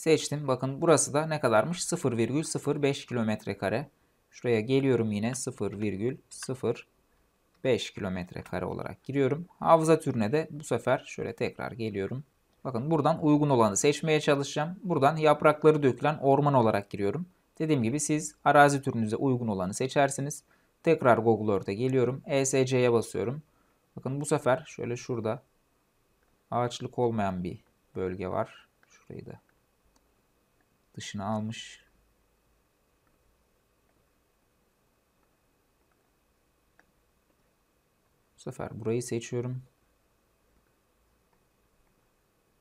seçtim. Bakın burası da ne kadarmış? 0,05 kilometre kare. Şuraya geliyorum yine 0,05 kilometre kare olarak giriyorum. Hafıza türüne de bu sefer şöyle tekrar geliyorum. Bakın buradan uygun olanı seçmeye çalışacağım. Buradan yaprakları dökülen orman olarak giriyorum. Dediğim gibi siz arazi türünüze uygun olanı seçersiniz. Tekrar Google Earth'e geliyorum. ESC'ye basıyorum. Bakın bu sefer şöyle şurada ağaçlık olmayan bir bölge var. Şurayı da Dışına almış. Bu sefer burayı seçiyorum.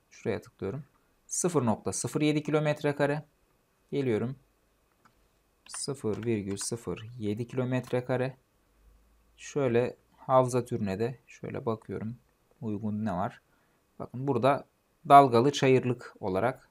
Şuraya tıklıyorum. 0.07 kilometre kare. Geliyorum. 0,07 kilometre kare. Şöyle havza türüne de şöyle bakıyorum. Uygun ne var? Bakın burada dalgalı çayırlık olarak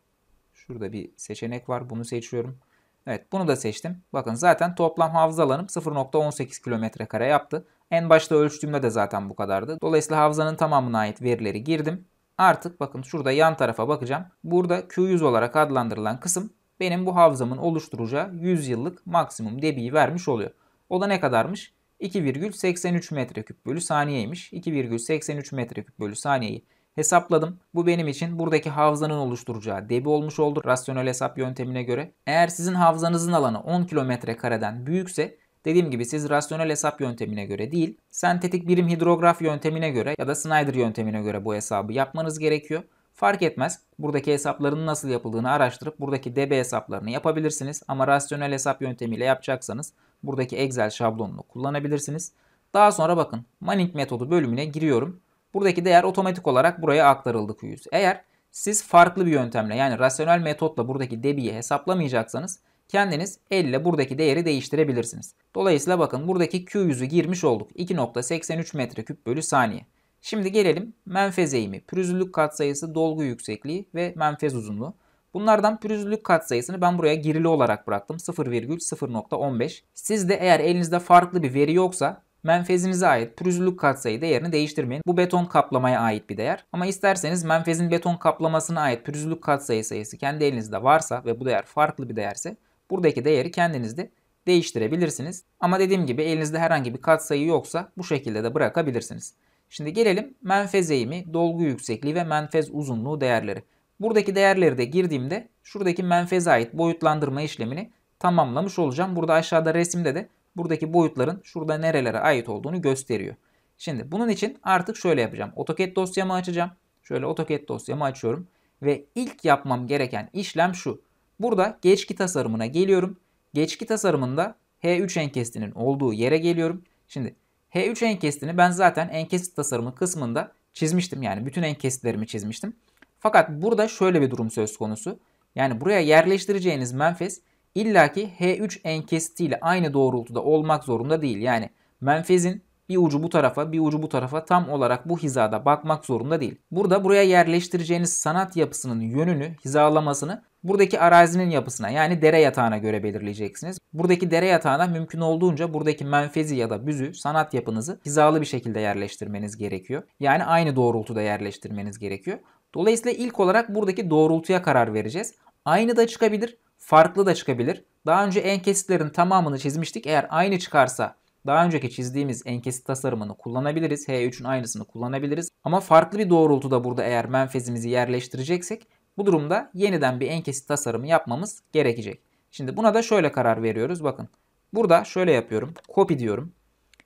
Şurada bir seçenek var. Bunu seçiyorum. Evet bunu da seçtim. Bakın zaten toplam hafıza alanım 0.18 kilometre kare yaptı. En başta ölçtüğümde de zaten bu kadardı. Dolayısıyla hafızanın tamamına ait verileri girdim. Artık bakın şurada yan tarafa bakacağım. Burada Q100 olarak adlandırılan kısım benim bu hafızamın oluşturacağı 100 yıllık maksimum debiyi vermiş oluyor. O da ne kadarmış? 2,83 metreküp bölü saniyeymiş. 2,83 metreküp bölü saniyeyi Hesapladım. Bu benim için buradaki havzanın oluşturacağı debi olmuş oldu rasyonel hesap yöntemine göre. Eğer sizin havzanızın alanı 10 kilometre kareden büyükse Dediğim gibi siz rasyonel hesap yöntemine göre değil, sentetik birim hidrograf yöntemine göre ya da Snyder yöntemine göre bu hesabı yapmanız gerekiyor. Fark etmez. Buradaki hesapların nasıl yapıldığını araştırıp buradaki DB hesaplarını yapabilirsiniz. Ama rasyonel hesap yöntemiyle yapacaksanız buradaki Excel şablonunu kullanabilirsiniz. Daha sonra bakın Manning metodu bölümüne giriyorum. Buradaki değer otomatik olarak buraya aktarıldı Q100. Eğer siz farklı bir yöntemle yani rasyonel metotla buradaki debiyi hesaplamayacaksanız kendiniz elle buradaki değeri değiştirebilirsiniz. Dolayısıyla bakın buradaki Q100'ü girmiş olduk. 2.83 metreküp bölü saniye. Şimdi gelelim menfez eğimi, pürüzlülük katsayısı, dolgu yüksekliği ve menfez uzunluğu. Bunlardan pürüzlülük katsayısını ben buraya girili olarak bıraktım. 0,0.15. Siz de eğer elinizde farklı bir veri yoksa menfezinize ait pürüzlülük katsayı değerini değiştirmeyin. Bu beton kaplamaya ait bir değer. Ama isterseniz menfezin beton kaplamasına ait pürüzlülük katsayı sayısı kendi elinizde varsa ve bu değer farklı bir değerse buradaki değeri kendinizde değiştirebilirsiniz. Ama dediğim gibi elinizde herhangi bir katsayı yoksa bu şekilde de bırakabilirsiniz. Şimdi gelelim menfez eğimi, dolgu yüksekliği ve menfez uzunluğu değerleri. Buradaki değerleri de girdiğimde şuradaki menfeze ait boyutlandırma işlemini tamamlamış olacağım. Burada aşağıda resimde de buradaki boyutların şurada nerelere ait olduğunu gösteriyor. Şimdi bunun için artık şöyle yapacağım. AutoCAD dosyamı açacağım. Şöyle AutoCAD dosyamı açıyorum. Ve ilk yapmam gereken işlem şu. Burada geçki tasarımına geliyorum. Geçki tasarımında H3 enkestinin olduğu yere geliyorum. Şimdi H3 enkestini ben zaten enkes tasarımı kısmında çizmiştim. Yani bütün enkestlerimi çizmiştim. Fakat burada şöyle bir durum söz konusu. Yani buraya yerleştireceğiniz menfez İlla ki H3 en kesitiyle aynı doğrultuda olmak zorunda değil. Yani menfezin bir ucu bu tarafa bir ucu bu tarafa tam olarak bu hizada bakmak zorunda değil. Burada buraya yerleştireceğiniz sanat yapısının yönünü, hizalamasını buradaki arazinin yapısına yani dere yatağına göre belirleyeceksiniz. Buradaki dere yatağına mümkün olduğunca buradaki menfezi ya da büzü sanat yapınızı hizalı bir şekilde yerleştirmeniz gerekiyor. Yani aynı doğrultuda yerleştirmeniz gerekiyor. Dolayısıyla ilk olarak buradaki doğrultuya karar vereceğiz. Aynı da çıkabilir farklı da çıkabilir. Daha önce en kesitlerin tamamını çizmiştik. Eğer aynı çıkarsa daha önceki çizdiğimiz en kesit tasarımını kullanabiliriz. H3'ün aynısını kullanabiliriz. Ama farklı bir doğrultuda burada eğer menfezimizi yerleştireceksek bu durumda yeniden bir en kesit tasarımı yapmamız gerekecek. Şimdi buna da şöyle karar veriyoruz. Bakın burada şöyle yapıyorum. Copy diyorum.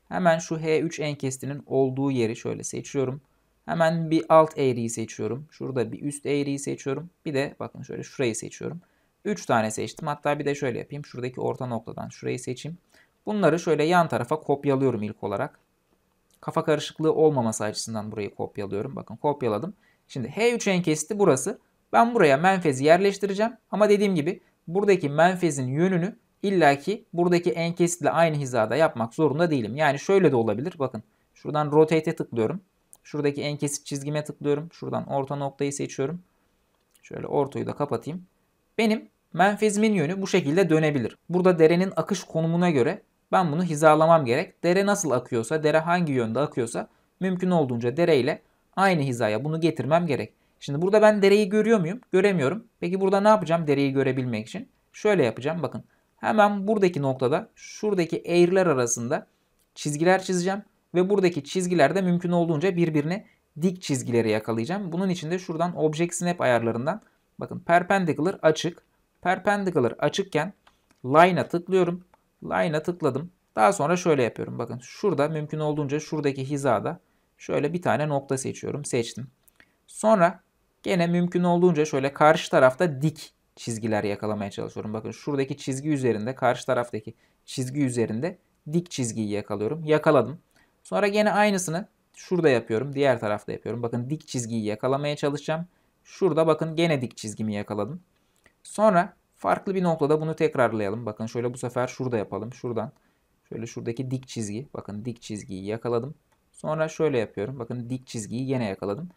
Hemen şu H3 en kesitinin olduğu yeri şöyle seçiyorum. Hemen bir alt eğriyi seçiyorum. Şurada bir üst eğriyi seçiyorum. Bir de bakın şöyle şurayı seçiyorum. 3 tane seçtim. Hatta bir de şöyle yapayım. Şuradaki orta noktadan şurayı seçeyim. Bunları şöyle yan tarafa kopyalıyorum ilk olarak. Kafa karışıklığı olmaması açısından burayı kopyalıyorum. Bakın kopyaladım. Şimdi H3 en burası. Ben buraya menfezi yerleştireceğim. Ama dediğim gibi buradaki menfezin yönünü illaki buradaki en aynı hizada yapmak zorunda değilim. Yani şöyle de olabilir. Bakın şuradan rotate'e tıklıyorum. Şuradaki enkesit çizgime tıklıyorum. Şuradan orta noktayı seçiyorum. Şöyle ortayı da kapatayım. Benim Menfezmin yönü bu şekilde dönebilir. Burada derenin akış konumuna göre ben bunu hizalamam gerek. Dere nasıl akıyorsa, dere hangi yönde akıyorsa mümkün olduğunca dereyle aynı hizaya bunu getirmem gerek. Şimdi burada ben dereyi görüyor muyum? Göremiyorum. Peki burada ne yapacağım dereyi görebilmek için? Şöyle yapacağım bakın. Hemen buradaki noktada şuradaki eğriler arasında çizgiler çizeceğim. Ve buradaki çizgilerde mümkün olduğunca birbirine dik çizgileri yakalayacağım. Bunun için de şuradan Object Snap ayarlarından bakın Perpendicular açık. Perpendicular açıkken line'a tıklıyorum. Line'a tıkladım. Daha sonra şöyle yapıyorum. Bakın şurada mümkün olduğunca şuradaki hizada şöyle bir tane nokta seçiyorum. Seçtim. Sonra gene mümkün olduğunca şöyle karşı tarafta dik çizgiler yakalamaya çalışıyorum. Bakın şuradaki çizgi üzerinde karşı taraftaki çizgi üzerinde dik çizgiyi yakalıyorum. Yakaladım. Sonra gene aynısını şurada yapıyorum. Diğer tarafta yapıyorum. Bakın dik çizgiyi yakalamaya çalışacağım. Şurada bakın gene dik çizgimi yakaladım. Sonra farklı bir noktada bunu tekrarlayalım. Bakın şöyle bu sefer şurada yapalım. Şuradan şöyle şuradaki dik çizgi. Bakın dik çizgiyi yakaladım. Sonra şöyle yapıyorum. Bakın dik çizgiyi yine yakaladım.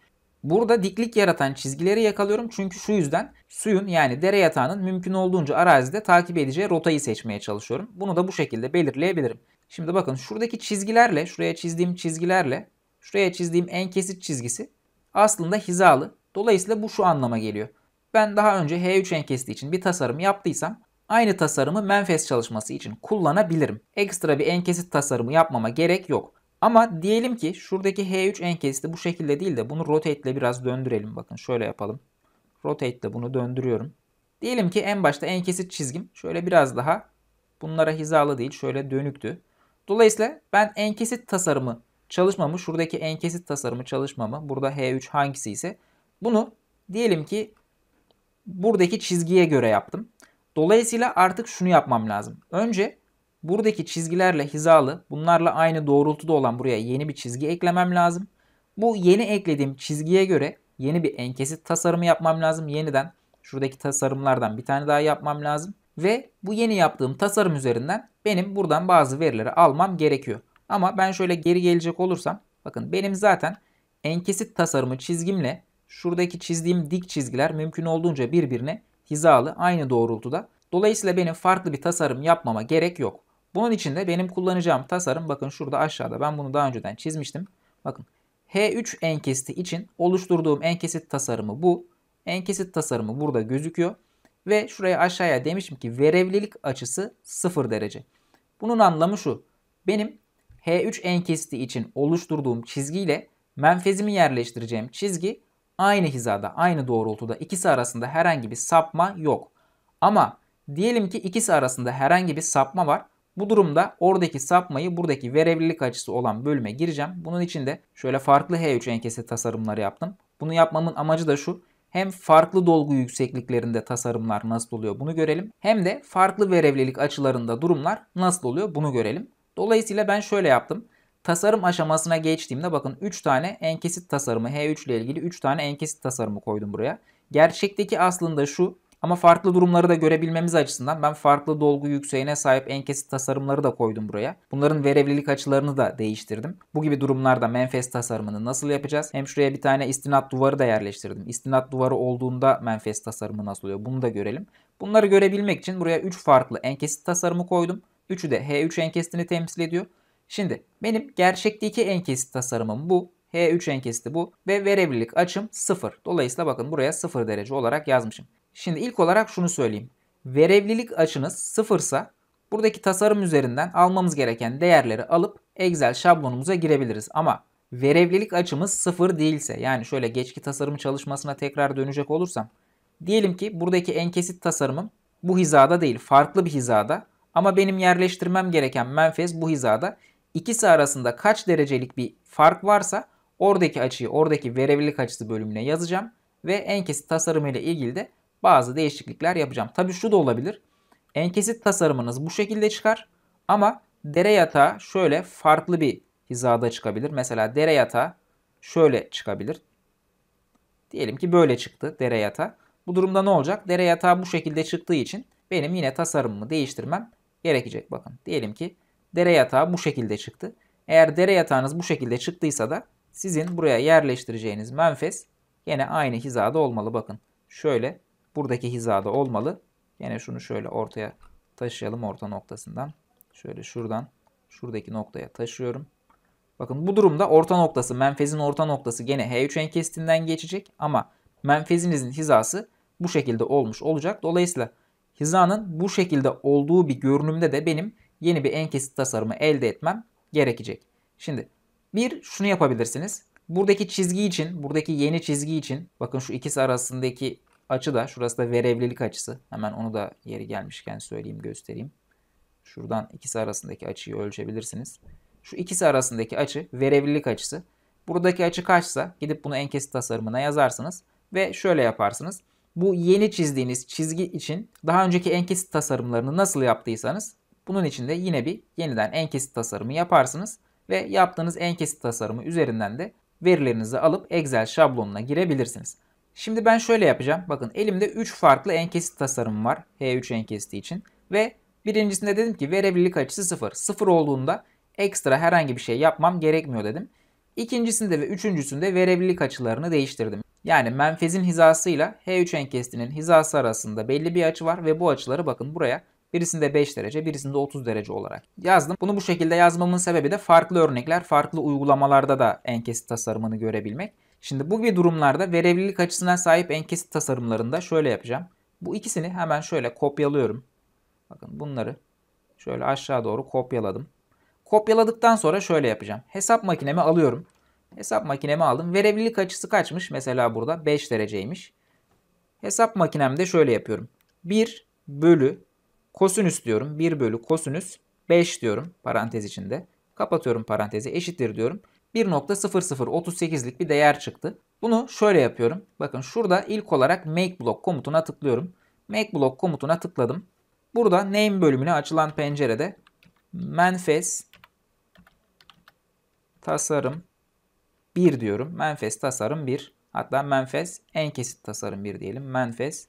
Burada diklik yaratan çizgileri yakalıyorum çünkü şu yüzden suyun yani dere yatağının mümkün olduğunca arazide takip edeceği rotayı seçmeye çalışıyorum. Bunu da bu şekilde belirleyebilirim. Şimdi bakın şuradaki çizgilerle, şuraya çizdiğim çizgilerle, şuraya çizdiğim en kesit çizgisi aslında hizalı. Dolayısıyla bu şu anlama geliyor. Ben daha önce H3 enkesti için bir tasarım yaptıysam aynı tasarımı Menfes çalışması için kullanabilirim. Ekstra bir enkesit tasarımı yapmama gerek yok. Ama diyelim ki şuradaki H3 enkesti bu şekilde değil de bunu rotate ile biraz döndürelim. Bakın şöyle yapalım. Rotate ile bunu döndürüyorum. Diyelim ki en başta enkesit çizgim şöyle biraz daha bunlara hizalı değil şöyle dönüktü. Dolayısıyla ben enkesit tasarımı çalışmamı şuradaki enkesit tasarımı çalışmamı burada H3 hangisi ise bunu diyelim ki buradaki çizgiye göre yaptım. Dolayısıyla artık şunu yapmam lazım. Önce buradaki çizgilerle hizalı, bunlarla aynı doğrultuda olan buraya yeni bir çizgi eklemem lazım. Bu yeni eklediğim çizgiye göre yeni bir enkesit tasarımı yapmam lazım. Yeniden şuradaki tasarımlardan bir tane daha yapmam lazım. Ve bu yeni yaptığım tasarım üzerinden benim buradan bazı verileri almam gerekiyor. Ama ben şöyle geri gelecek olursam bakın benim zaten enkesit tasarımı çizgimle şuradaki çizdiğim dik çizgiler mümkün olduğunca birbirine hizalı aynı doğrultuda. Dolayısıyla benim farklı bir tasarım yapmama gerek yok. Bunun için de benim kullanacağım tasarım bakın şurada aşağıda ben bunu daha önceden çizmiştim. Bakın H3 en için oluşturduğum enkesit tasarımı bu. Enkesit tasarımı burada gözüküyor. Ve şuraya aşağıya demişim ki verevlilik açısı 0 derece. Bunun anlamı şu. Benim H3 en için oluşturduğum çizgiyle menfezimi yerleştireceğim çizgi aynı hizada, aynı doğrultuda ikisi arasında herhangi bir sapma yok. Ama diyelim ki ikisi arasında herhangi bir sapma var. Bu durumda oradaki sapmayı buradaki verebilirlik açısı olan bölüme gireceğim. Bunun için de şöyle farklı H3 enkesi tasarımları yaptım. Bunu yapmamın amacı da şu. Hem farklı dolgu yüksekliklerinde tasarımlar nasıl oluyor bunu görelim. Hem de farklı verevlilik açılarında durumlar nasıl oluyor bunu görelim. Dolayısıyla ben şöyle yaptım. Tasarım aşamasına geçtiğimde bakın 3 tane enkesit tasarımı H3 ile ilgili 3 tane enkesit tasarımı koydum buraya. Gerçekteki aslında şu ama farklı durumları da görebilmemiz açısından ben farklı dolgu yükseğine sahip enkesit tasarımları da koydum buraya. Bunların verebililik açılarını da değiştirdim. Bu gibi durumlarda menfez tasarımını nasıl yapacağız? Hem şuraya bir tane istinat duvarı da yerleştirdim. İstinat duvarı olduğunda menfez tasarımı nasıl oluyor? Bunu da görelim. Bunları görebilmek için buraya 3 farklı enkesit tasarımı koydum. Üçü de H3 enkesitini temsil ediyor. Şimdi benim gerçekteki en kesit tasarımım bu. H3 en kesiti bu ve verebilirlik açım 0. Dolayısıyla bakın buraya 0 derece olarak yazmışım. Şimdi ilk olarak şunu söyleyeyim. Verevlilik açınız 0 ise buradaki tasarım üzerinden almamız gereken değerleri alıp Excel şablonumuza girebiliriz. Ama verevlilik açımız 0 değilse yani şöyle geçki tasarım çalışmasına tekrar dönecek olursam diyelim ki buradaki en kesit tasarımım bu hizada değil farklı bir hizada ama benim yerleştirmem gereken menfez bu hizada ikisi arasında kaç derecelik bir fark varsa oradaki açıyı oradaki verebilik açısı bölümüne yazacağım ve enkesit kesit tasarımı ile ilgili de bazı değişiklikler yapacağım. Tabii şu da olabilir. enkesit kesit tasarımınız bu şekilde çıkar ama dere yatağı şöyle farklı bir hizada çıkabilir. Mesela dere yatağı şöyle çıkabilir. Diyelim ki böyle çıktı dere yatağı. Bu durumda ne olacak? Dere yatağı bu şekilde çıktığı için benim yine tasarımımı değiştirmem gerekecek. Bakın diyelim ki dere yatağı bu şekilde çıktı. Eğer dere yatağınız bu şekilde çıktıysa da sizin buraya yerleştireceğiniz menfez yine aynı hizada olmalı. Bakın şöyle buradaki hizada olmalı. Yine şunu şöyle ortaya taşıyalım orta noktasından. Şöyle şuradan şuradaki noktaya taşıyorum. Bakın bu durumda orta noktası menfezin orta noktası gene H3 enkestinden geçecek ama menfezinizin hizası bu şekilde olmuş olacak. Dolayısıyla hizanın bu şekilde olduğu bir görünümde de benim yeni bir en tasarımı elde etmem gerekecek. Şimdi bir şunu yapabilirsiniz. Buradaki çizgi için, buradaki yeni çizgi için bakın şu ikisi arasındaki açı da şurası da verevlilik açısı. Hemen onu da yeri gelmişken söyleyeyim göstereyim. Şuradan ikisi arasındaki açıyı ölçebilirsiniz. Şu ikisi arasındaki açı verevlilik açısı. Buradaki açı kaçsa gidip bunu en tasarımına yazarsınız ve şöyle yaparsınız. Bu yeni çizdiğiniz çizgi için daha önceki en tasarımlarını nasıl yaptıysanız bunun için de yine bir yeniden en kesit tasarımı yaparsınız ve yaptığınız en kesit tasarımı üzerinden de verilerinizi alıp Excel şablonuna girebilirsiniz. Şimdi ben şöyle yapacağım. Bakın elimde 3 farklı en kesit tasarımım var H3 en kesiti için ve birincisinde dedim ki verebilirlik açısı 0. 0 olduğunda ekstra herhangi bir şey yapmam gerekmiyor dedim. İkincisinde ve üçüncüsünde verebilirlik açılarını değiştirdim. Yani menfezin hizasıyla H3 enkestinin hizası arasında belli bir açı var ve bu açıları bakın buraya Birisinde 5 derece, birisinde 30 derece olarak yazdım. Bunu bu şekilde yazmamın sebebi de farklı örnekler, farklı uygulamalarda da en tasarımını görebilmek. Şimdi bu gibi durumlarda verebililik açısına sahip en tasarımlarında şöyle yapacağım. Bu ikisini hemen şöyle kopyalıyorum. Bakın bunları şöyle aşağı doğru kopyaladım. Kopyaladıktan sonra şöyle yapacağım. Hesap makinemi alıyorum. Hesap makinemi aldım. Verebilirlik açısı kaçmış? Mesela burada 5 dereceymiş. Hesap makinemde şöyle yapıyorum. 1 bölü Kosinüs diyorum. 1 bölü kosinüs 5 diyorum parantez içinde. Kapatıyorum parantezi eşittir diyorum. 1.0038'lik bir değer çıktı. Bunu şöyle yapıyorum. Bakın şurada ilk olarak make block komutuna tıklıyorum. Make block komutuna tıkladım. Burada name bölümüne açılan pencerede menfes tasarım 1 diyorum. Menfes tasarım 1. Hatta menfes en kesit tasarım 1 diyelim. Menfes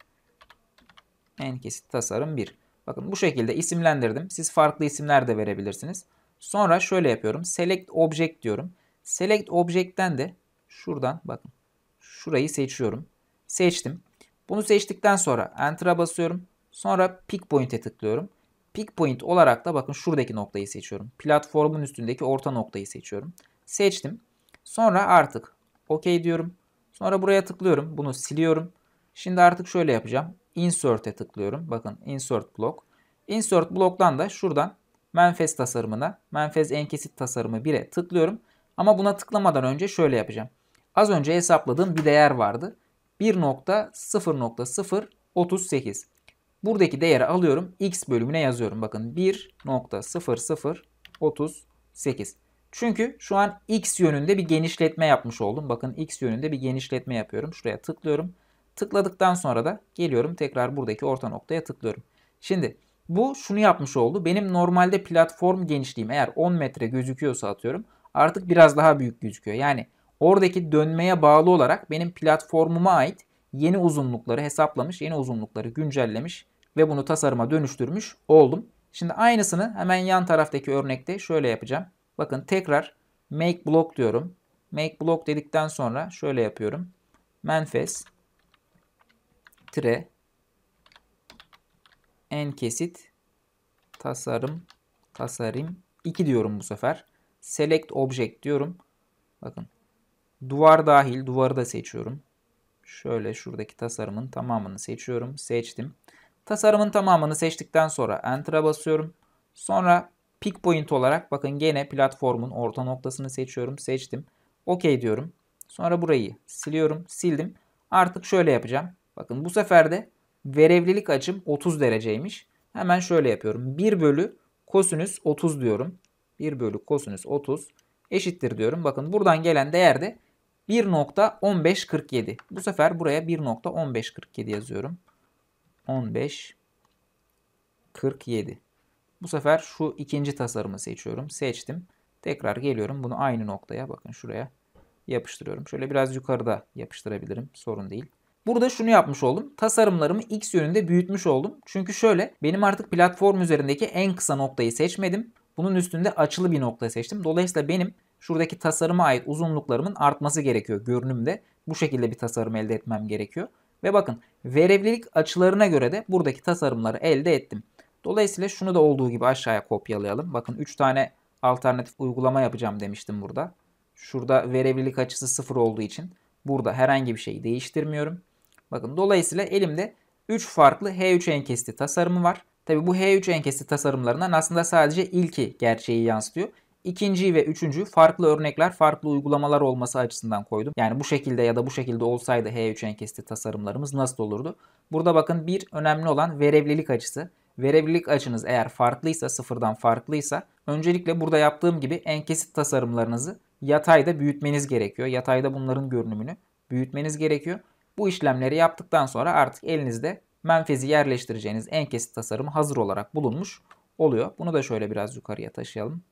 en kesit tasarım 1. Bakın bu şekilde isimlendirdim. Siz farklı isimler de verebilirsiniz. Sonra şöyle yapıyorum. Select Object diyorum. Select Object'ten de şuradan bakın. Şurayı seçiyorum. Seçtim. Bunu seçtikten sonra Enter'a basıyorum. Sonra Pick Point'e tıklıyorum. Pick Point olarak da bakın şuradaki noktayı seçiyorum. Platformun üstündeki orta noktayı seçiyorum. Seçtim. Sonra artık OK diyorum. Sonra buraya tıklıyorum. Bunu siliyorum. Şimdi artık şöyle yapacağım. Insert'e tıklıyorum. Bakın Insert Block. Insert Block'tan da şuradan Menfez tasarımına, Menfez en kesit tasarımı 1'e tıklıyorum. Ama buna tıklamadan önce şöyle yapacağım. Az önce hesapladığım bir değer vardı. 1.0.038. Buradaki değeri alıyorum. X bölümüne yazıyorum. Bakın 1.0038. Çünkü şu an X yönünde bir genişletme yapmış oldum. Bakın X yönünde bir genişletme yapıyorum. Şuraya tıklıyorum. Tıkladıktan sonra da geliyorum tekrar buradaki orta noktaya tıklıyorum. Şimdi bu şunu yapmış oldu. Benim normalde platform genişliğim eğer 10 metre gözüküyorsa atıyorum artık biraz daha büyük gözüküyor. Yani oradaki dönmeye bağlı olarak benim platformuma ait yeni uzunlukları hesaplamış, yeni uzunlukları güncellemiş ve bunu tasarıma dönüştürmüş oldum. Şimdi aynısını hemen yan taraftaki örnekte şöyle yapacağım. Bakın tekrar make block diyorum. Make block dedikten sonra şöyle yapıyorum. Manifest Tre en kesit tasarım tasarım 2 diyorum bu sefer. Select object diyorum. Bakın duvar dahil duvarı da seçiyorum. Şöyle şuradaki tasarımın tamamını seçiyorum. Seçtim. Tasarımın tamamını seçtikten sonra Enter'a basıyorum. Sonra pick point olarak bakın gene platformun orta noktasını seçiyorum. Seçtim. okey diyorum. Sonra burayı siliyorum. Sildim. Artık şöyle yapacağım. Bakın bu sefer de verevlilik açım 30 dereceymiş. Hemen şöyle yapıyorum. 1 bölü kosinüs 30 diyorum. 1 bölü kosinüs 30 eşittir diyorum. Bakın buradan gelen değer de 1.1547. Bu sefer buraya 1.1547 yazıyorum. 1547. Bu sefer şu ikinci tasarımı seçiyorum. Seçtim. Tekrar geliyorum. Bunu aynı noktaya bakın şuraya yapıştırıyorum. Şöyle biraz yukarıda yapıştırabilirim. Sorun değil. Burada şunu yapmış oldum. Tasarımlarımı x yönünde büyütmüş oldum. Çünkü şöyle benim artık platform üzerindeki en kısa noktayı seçmedim. Bunun üstünde açılı bir nokta seçtim. Dolayısıyla benim şuradaki tasarıma ait uzunluklarımın artması gerekiyor görünümde. Bu şekilde bir tasarım elde etmem gerekiyor. Ve bakın verebililik açılarına göre de buradaki tasarımları elde ettim. Dolayısıyla şunu da olduğu gibi aşağıya kopyalayalım. Bakın 3 tane alternatif uygulama yapacağım demiştim burada. Şurada verebililik açısı 0 olduğu için burada herhangi bir şey değiştirmiyorum. Bakın dolayısıyla elimde 3 farklı H3 enkesti tasarımı var. Tabi bu H3 enkesti tasarımlarından aslında sadece ilki gerçeği yansıtıyor. İkinciyi ve üçüncü farklı örnekler, farklı uygulamalar olması açısından koydum. Yani bu şekilde ya da bu şekilde olsaydı H3 enkesti tasarımlarımız nasıl olurdu? Burada bakın bir önemli olan verevlilik açısı. Verevlilik açınız eğer farklıysa, sıfırdan farklıysa öncelikle burada yaptığım gibi enkesit tasarımlarınızı yatayda büyütmeniz gerekiyor. Yatayda bunların görünümünü büyütmeniz gerekiyor. Bu işlemleri yaptıktan sonra artık elinizde menfezi yerleştireceğiniz en kesit tasarımı hazır olarak bulunmuş oluyor. Bunu da şöyle biraz yukarıya taşıyalım.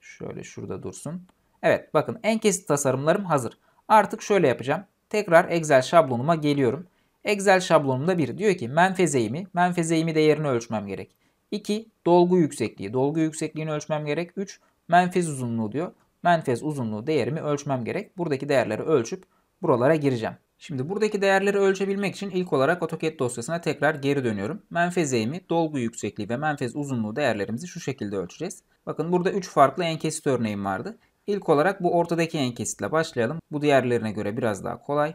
Şöyle şurada dursun. Evet bakın en kesit tasarımlarım hazır. Artık şöyle yapacağım. Tekrar Excel şablonuma geliyorum. Excel şablonumda bir diyor ki menfez eğimi, menfez eğimi değerini ölçmem gerek. 2. Dolgu yüksekliği, dolgu yüksekliğini ölçmem gerek. 3. Menfez uzunluğu diyor. Menfez uzunluğu değerimi ölçmem gerek. Buradaki değerleri ölçüp buralara gireceğim. Şimdi buradaki değerleri ölçebilmek için ilk olarak AutoCAD dosyasına tekrar geri dönüyorum. Menfez eğimi, dolgu yüksekliği ve menfez uzunluğu değerlerimizi şu şekilde ölçeceğiz. Bakın burada 3 farklı enkesit örneğim vardı. İlk olarak bu ortadaki enkesitle başlayalım. Bu diğerlerine göre biraz daha kolay.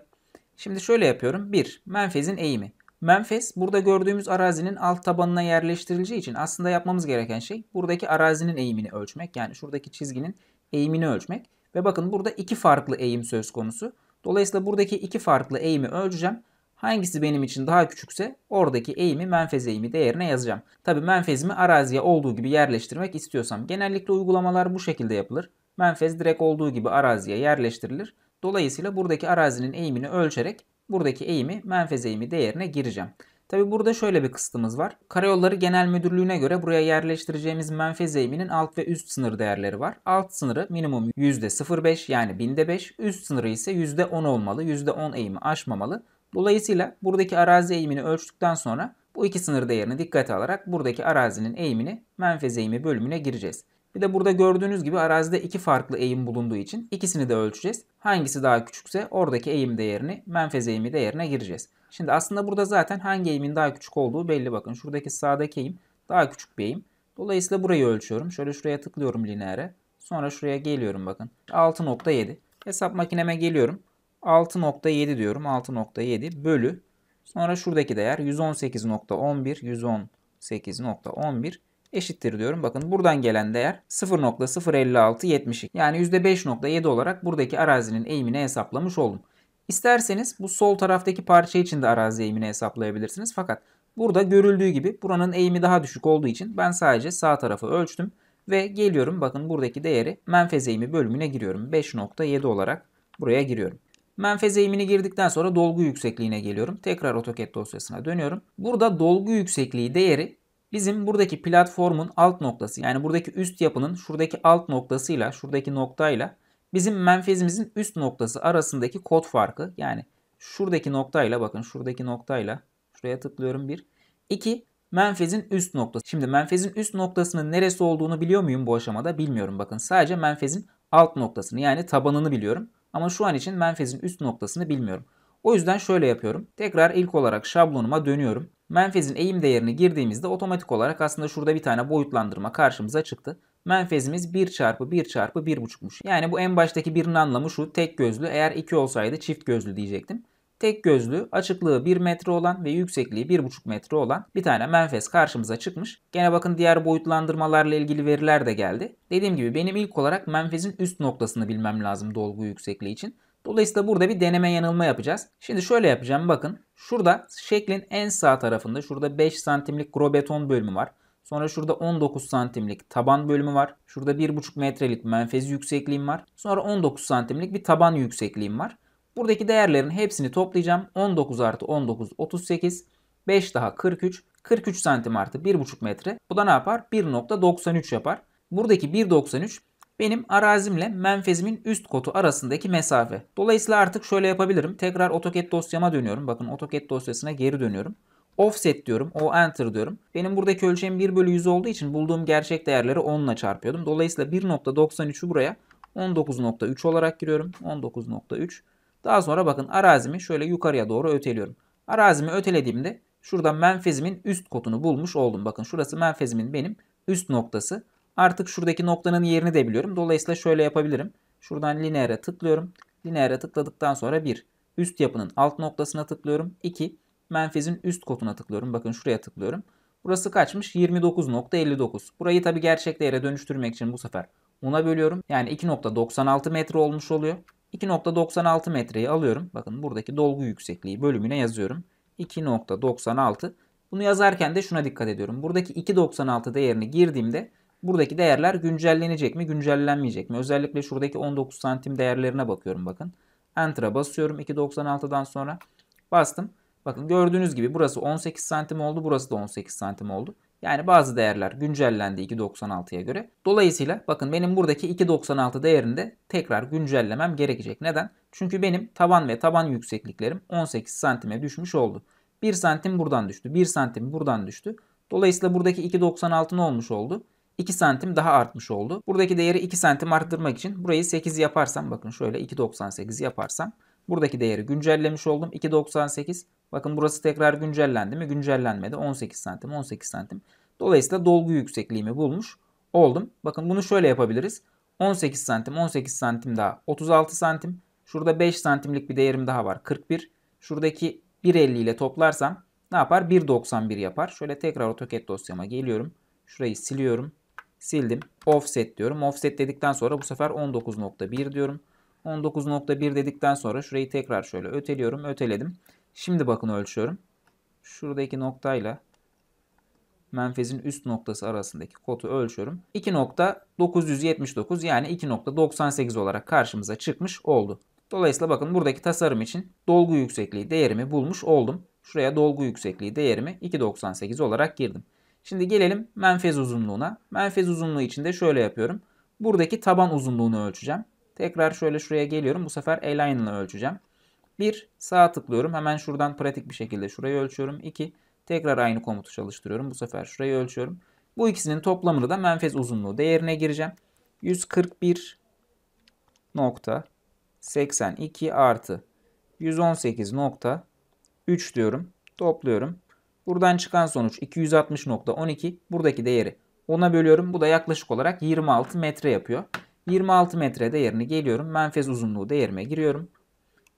Şimdi şöyle yapıyorum. 1. Menfezin eğimi. Menfez burada gördüğümüz arazinin alt tabanına yerleştirileceği için aslında yapmamız gereken şey buradaki arazinin eğimini ölçmek. Yani şuradaki çizginin eğimini ölçmek. Ve bakın burada iki farklı eğim söz konusu. Dolayısıyla buradaki iki farklı eğimi ölçeceğim. Hangisi benim için daha küçükse oradaki eğimi menfez eğimi değerine yazacağım. Tabi menfezimi araziye olduğu gibi yerleştirmek istiyorsam genellikle uygulamalar bu şekilde yapılır. Menfez direkt olduğu gibi araziye yerleştirilir. Dolayısıyla buradaki arazinin eğimini ölçerek buradaki eğimi menfez eğimi değerine gireceğim. Tabi burada şöyle bir kısıtımız var. Karayolları Genel Müdürlüğü'ne göre buraya yerleştireceğimiz menfez eğiminin alt ve üst sınır değerleri var. Alt sınırı minimum %05 yani binde 5, üst sınırı ise %10 olmalı. %10 eğimi aşmamalı. Dolayısıyla buradaki arazi eğimini ölçtükten sonra bu iki sınır değerini dikkate alarak buradaki arazinin eğimini menfez eğimi bölümüne gireceğiz. Bir de burada gördüğünüz gibi arazide iki farklı eğim bulunduğu için ikisini de ölçeceğiz. Hangisi daha küçükse oradaki eğim değerini, menfez eğimi değerine gireceğiz. Şimdi aslında burada zaten hangi eğimin daha küçük olduğu belli bakın. Şuradaki sağdaki eğim daha küçük bir eğim. Dolayısıyla burayı ölçüyorum. Şöyle şuraya tıklıyorum lineere. Sonra şuraya geliyorum bakın. 6.7. Hesap makineme geliyorum. 6.7 diyorum. 6.7 bölü. Sonra şuradaki değer 118.11, 118.11 eşittir diyorum. Bakın buradan gelen değer 0.05672 yani %5.7 olarak buradaki arazinin eğimini hesaplamış oldum. İsterseniz bu sol taraftaki parça için de arazi eğimini hesaplayabilirsiniz. Fakat burada görüldüğü gibi buranın eğimi daha düşük olduğu için ben sadece sağ tarafı ölçtüm ve geliyorum bakın buradaki değeri menfez eğimi bölümüne giriyorum. 5.7 olarak buraya giriyorum. Menfez eğimini girdikten sonra dolgu yüksekliğine geliyorum. Tekrar AutoCAD dosyasına dönüyorum. Burada dolgu yüksekliği değeri Bizim buradaki platformun alt noktası yani buradaki üst yapının şuradaki alt noktasıyla şuradaki noktayla bizim menfezimizin üst noktası arasındaki kod farkı yani şuradaki noktayla bakın şuradaki noktayla şuraya tıklıyorum bir. iki menfezin üst noktası. Şimdi menfezin üst noktasının neresi olduğunu biliyor muyum bu aşamada bilmiyorum bakın. Sadece menfezin alt noktasını yani tabanını biliyorum. Ama şu an için menfezin üst noktasını bilmiyorum. O yüzden şöyle yapıyorum. Tekrar ilk olarak şablonuma dönüyorum. Menfezin eğim değerini girdiğimizde otomatik olarak aslında şurada bir tane boyutlandırma karşımıza çıktı. Menfezimiz 1 çarpı 1 çarpı 1.5'muş. Yani bu en baştaki birinin anlamı şu tek gözlü eğer 2 olsaydı çift gözlü diyecektim. Tek gözlü açıklığı 1 metre olan ve yüksekliği 1.5 metre olan bir tane menfez karşımıza çıkmış. Gene bakın diğer boyutlandırmalarla ilgili veriler de geldi. Dediğim gibi benim ilk olarak menfezin üst noktasını bilmem lazım dolgu yüksekliği için. Dolayısıyla burada bir deneme yanılma yapacağız. Şimdi şöyle yapacağım bakın. Şurada şeklin en sağ tarafında şurada 5 santimlik grobeton bölümü var. Sonra şurada 19 santimlik taban bölümü var. Şurada 1,5 metrelik menfezi yüksekliğim var. Sonra 19 santimlik bir taban yüksekliğim var. Buradaki değerlerin hepsini toplayacağım. 19 artı 19 38. 5 daha 43. 43 santim artı 1,5 metre. Bu da ne yapar? 1.93 yapar. Buradaki 1.93 benim arazimle menfezimin üst kotu arasındaki mesafe. Dolayısıyla artık şöyle yapabilirim. Tekrar AutoCAD dosyama dönüyorum. Bakın AutoCAD dosyasına geri dönüyorum. Offset diyorum. O enter diyorum. Benim buradaki ölçeğim 1 bölü 100 olduğu için bulduğum gerçek değerleri 10 ile çarpıyordum. Dolayısıyla 1.93'ü buraya 19.3 olarak giriyorum. 19.3. Daha sonra bakın arazimi şöyle yukarıya doğru öteliyorum. Arazimi ötelediğimde şuradan menfezimin üst kotunu bulmuş oldum. Bakın şurası menfezimin benim üst noktası. Artık şuradaki noktanın yerini de biliyorum. Dolayısıyla şöyle yapabilirim. Şuradan lineere tıklıyorum. Lineere tıkladıktan sonra 1. Üst yapının alt noktasına tıklıyorum. 2. Menfez'in üst kotuna tıklıyorum. Bakın şuraya tıklıyorum. Burası kaçmış? 29.59. Burayı tabi gerçek değere dönüştürmek için bu sefer 10'a bölüyorum. Yani 2.96 metre olmuş oluyor. 2.96 metreyi alıyorum. Bakın buradaki dolgu yüksekliği bölümüne yazıyorum. 2.96. Bunu yazarken de şuna dikkat ediyorum. Buradaki 2.96 değerini girdiğimde Buradaki değerler güncellenecek mi, güncellenmeyecek mi? Özellikle şuradaki 19 santim değerlerine bakıyorum bakın. Enter'a basıyorum 2.96'dan sonra. Bastım. Bakın gördüğünüz gibi burası 18 santim oldu, burası da 18 santim oldu. Yani bazı değerler güncellendi 2.96'ya göre. Dolayısıyla bakın benim buradaki 2.96 değerinde tekrar güncellemem gerekecek. Neden? Çünkü benim taban ve taban yüksekliklerim 18 santime düşmüş oldu. 1 santim buradan düştü, 1 santim buradan düştü. Dolayısıyla buradaki 2.96 ne olmuş oldu? 2 santim daha artmış oldu. Buradaki değeri 2 santim arttırmak için burayı 8 yaparsam bakın şöyle 2.98 yaparsam buradaki değeri güncellemiş oldum. 2.98 bakın burası tekrar güncellendi mi güncellenmedi 18 santim 18 santim. Dolayısıyla dolgu yüksekliğimi bulmuş oldum. Bakın bunu şöyle yapabiliriz. 18 santim 18 santim daha 36 santim. Şurada 5 santimlik bir değerim daha var 41. Şuradaki 1.50 ile toplarsam ne yapar? 1.91 yapar. Şöyle tekrar AutoCAD dosyama geliyorum. Şurayı siliyorum sildim. Offset diyorum. Offset dedikten sonra bu sefer 19.1 diyorum. 19.1 dedikten sonra şurayı tekrar şöyle öteliyorum. Öteledim. Şimdi bakın ölçüyorum. Şuradaki noktayla menfezin üst noktası arasındaki kotu ölçüyorum. 2.979 yani 2.98 olarak karşımıza çıkmış oldu. Dolayısıyla bakın buradaki tasarım için dolgu yüksekliği değerimi bulmuş oldum. Şuraya dolgu yüksekliği değerimi 2.98 olarak girdim. Şimdi gelelim menfez uzunluğuna. Menfez uzunluğu için de şöyle yapıyorum. Buradaki taban uzunluğunu ölçeceğim. Tekrar şöyle şuraya geliyorum. Bu sefer align ile ölçeceğim. 1. Sağa tıklıyorum. Hemen şuradan pratik bir şekilde şurayı ölçüyorum. 2. Tekrar aynı komutu çalıştırıyorum. Bu sefer şurayı ölçüyorum. Bu ikisinin toplamını da menfez uzunluğu değerine gireceğim. 141.82 artı 118.3 diyorum. Topluyorum. Buradan çıkan sonuç 260.12. Buradaki değeri 10'a bölüyorum. Bu da yaklaşık olarak 26 metre yapıyor. 26 metre değerini geliyorum. Menfez uzunluğu değerime giriyorum.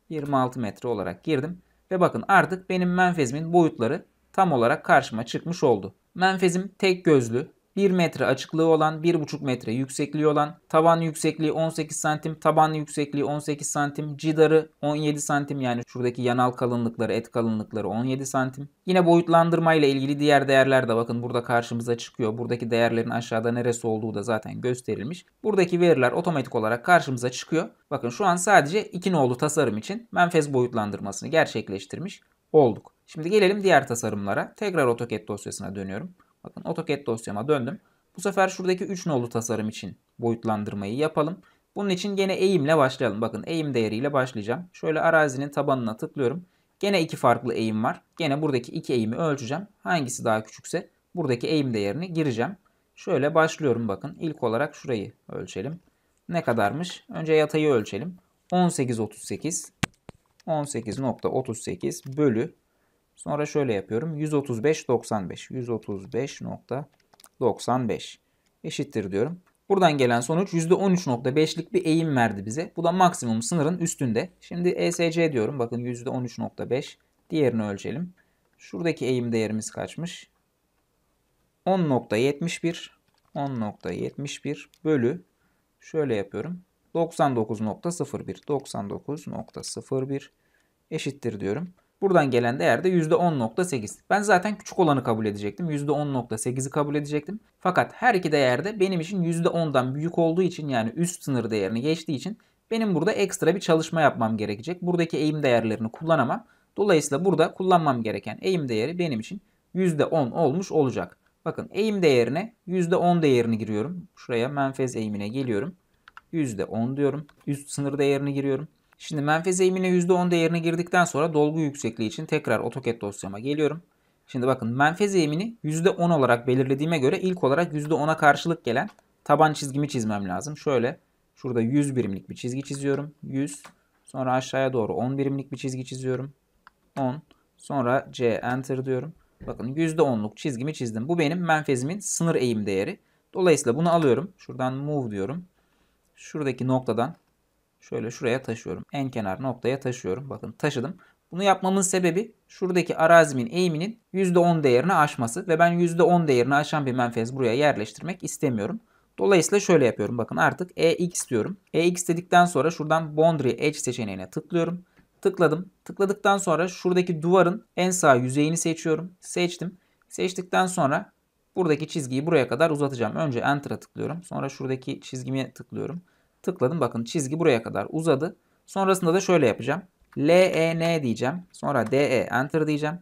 26 metre olarak girdim. Ve bakın artık benim menfezimin boyutları tam olarak karşıma çıkmış oldu. Menfezim tek gözlü, 1 metre açıklığı olan 1,5 metre yüksekliği olan tavan yüksekliği 18 santim taban yüksekliği 18 santim cidarı 17 santim yani şuradaki yanal kalınlıkları et kalınlıkları 17 santim. Yine boyutlandırma ile ilgili diğer değerler de bakın burada karşımıza çıkıyor. Buradaki değerlerin aşağıda neresi olduğu da zaten gösterilmiş. Buradaki veriler otomatik olarak karşımıza çıkıyor. Bakın şu an sadece iki nolu tasarım için menfez boyutlandırmasını gerçekleştirmiş olduk. Şimdi gelelim diğer tasarımlara. Tekrar AutoCAD dosyasına dönüyorum. Bakın AutoCAD dosyama döndüm. Bu sefer şuradaki 3 nolu tasarım için boyutlandırmayı yapalım. Bunun için gene eğimle başlayalım. Bakın eğim değeriyle başlayacağım. Şöyle arazinin tabanına tıklıyorum. Gene iki farklı eğim var. Gene buradaki iki eğimi ölçeceğim. Hangisi daha küçükse buradaki eğim değerini gireceğim. Şöyle başlıyorum bakın. İlk olarak şurayı ölçelim. Ne kadarmış? Önce yatayı ölçelim. 18.38 18.38 bölü Sonra şöyle yapıyorum. 135.95 135.95 eşittir diyorum. Buradan gelen sonuç %13.5'lik bir eğim verdi bize. Bu da maksimum sınırın üstünde. Şimdi ESC diyorum. Bakın %13.5. Diğerini ölçelim. Şuradaki eğim değerimiz kaçmış? 10.71 10.71 bölü şöyle yapıyorum. 99.01 99.01 eşittir diyorum. Buradan gelen değer de %10.8. Ben zaten küçük olanı kabul edecektim. %10.8'i kabul edecektim. Fakat her iki değer de benim için %10'dan büyük olduğu için yani üst sınır değerini geçtiği için benim burada ekstra bir çalışma yapmam gerekecek. Buradaki eğim değerlerini kullanamam. Dolayısıyla burada kullanmam gereken eğim değeri benim için %10 olmuş olacak. Bakın eğim değerine %10 değerini giriyorum. Şuraya menfez eğimine geliyorum. %10 diyorum. Üst sınır değerini giriyorum. Şimdi menfez eğimine %10 değerine girdikten sonra dolgu yüksekliği için tekrar AutoCAD dosyama geliyorum. Şimdi bakın menfez eğimini %10 olarak belirlediğime göre ilk olarak %10'a karşılık gelen taban çizgimi çizmem lazım. Şöyle şurada 100 birimlik bir çizgi çiziyorum. 100 sonra aşağıya doğru 10 birimlik bir çizgi çiziyorum. 10 sonra C enter diyorum. Bakın %10'luk çizgimi çizdim. Bu benim menfezimin sınır eğim değeri. Dolayısıyla bunu alıyorum. Şuradan move diyorum. Şuradaki noktadan Şöyle şuraya taşıyorum. En kenar noktaya taşıyorum. Bakın taşıdım. Bunu yapmamın sebebi şuradaki arazimin eğiminin %10 değerini aşması ve ben %10 değerini aşan bir menfez buraya yerleştirmek istemiyorum. Dolayısıyla şöyle yapıyorum bakın artık EX diyorum. EX dedikten sonra şuradan Boundary Edge seçeneğine tıklıyorum. Tıkladım. Tıkladıktan sonra şuradaki duvarın en sağ yüzeyini seçiyorum. Seçtim. Seçtikten sonra buradaki çizgiyi buraya kadar uzatacağım. Önce Enter'a tıklıyorum. Sonra şuradaki çizgime tıklıyorum. Tıkladım bakın çizgi buraya kadar uzadı. Sonrasında da şöyle yapacağım. LEN diyeceğim. Sonra DE enter diyeceğim.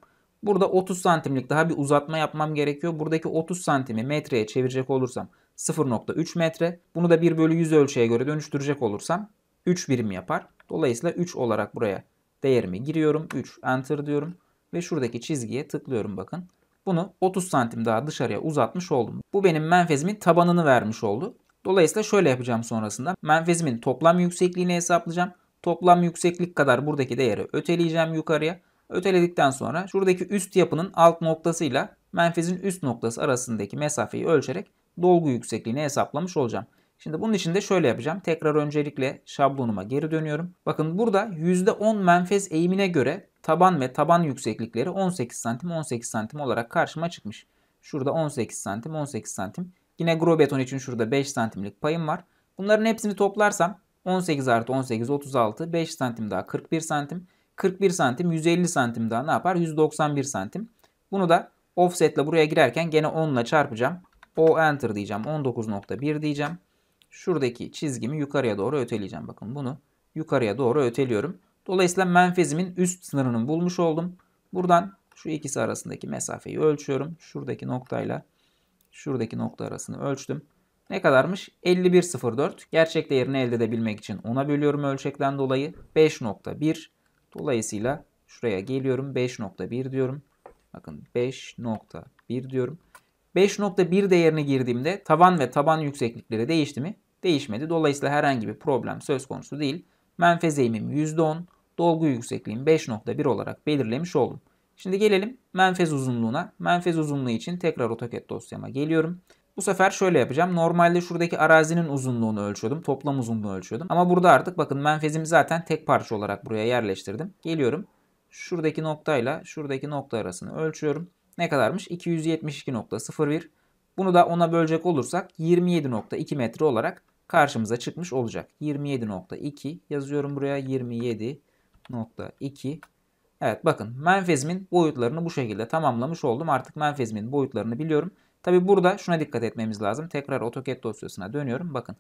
Burada 30 santimlik daha bir uzatma yapmam gerekiyor. Buradaki 30 santimi metreye çevirecek olursam 0.3 metre. Bunu da 1 bölü 100 ölçüye göre dönüştürecek olursam 3 birim yapar. Dolayısıyla 3 olarak buraya değerimi giriyorum. 3 enter diyorum. Ve şuradaki çizgiye tıklıyorum bakın. Bunu 30 santim daha dışarıya uzatmış oldum. Bu benim menfezimin tabanını vermiş oldu. Dolayısıyla şöyle yapacağım sonrasında. Menfezimin toplam yüksekliğini hesaplayacağım. Toplam yükseklik kadar buradaki değeri öteleyeceğim yukarıya. Öteledikten sonra şuradaki üst yapının alt noktasıyla menfezin üst noktası arasındaki mesafeyi ölçerek dolgu yüksekliğini hesaplamış olacağım. Şimdi bunun için de şöyle yapacağım. Tekrar öncelikle şablonuma geri dönüyorum. Bakın burada %10 menfez eğimine göre taban ve taban yükseklikleri 18 santim 18 santim olarak karşıma çıkmış. Şurada 18 santim 18 santim Yine grow beton için şurada 5 santimlik payım var. Bunların hepsini toplarsam 18 artı 18 36 5 santim daha 41 santim. 41 santim 150 santim daha ne yapar? 191 santim. Bunu da offsetle buraya girerken gene 10 ile çarpacağım. O enter diyeceğim. 19.1 diyeceğim. Şuradaki çizgimi yukarıya doğru öteleyeceğim. Bakın bunu yukarıya doğru öteliyorum. Dolayısıyla menfezimin üst sınırını bulmuş oldum. Buradan şu ikisi arasındaki mesafeyi ölçüyorum. Şuradaki noktayla Şuradaki nokta arasını ölçtüm. Ne kadarmış? 51.04. Gerçek değerini elde edebilmek için 10'a bölüyorum ölçekten dolayı. 5.1. Dolayısıyla şuraya geliyorum. 5.1 diyorum. Bakın 5.1 diyorum. 5.1 değerini girdiğimde tavan ve taban yükseklikleri değişti mi? Değişmedi. Dolayısıyla herhangi bir problem söz konusu değil. Menfez eğimim %10. Dolgu yüksekliğim 5.1 olarak belirlemiş oldum. Şimdi gelelim menfez uzunluğuna. Menfez uzunluğu için tekrar AutoCAD dosyama geliyorum. Bu sefer şöyle yapacağım. Normalde şuradaki arazinin uzunluğunu ölçüyordum. Toplam uzunluğu ölçüyordum. Ama burada artık bakın menfezimi zaten tek parça olarak buraya yerleştirdim. Geliyorum. Şuradaki noktayla şuradaki nokta arasını ölçüyorum. Ne kadarmış? 272.01. Bunu da 10'a bölecek olursak 27.2 metre olarak karşımıza çıkmış olacak. 27.2 yazıyorum buraya. 27.2 Evet bakın menfezmin boyutlarını bu şekilde tamamlamış oldum. Artık menfezmin boyutlarını biliyorum. Tabi burada şuna dikkat etmemiz lazım. Tekrar AutoCAD dosyasına dönüyorum. Bakın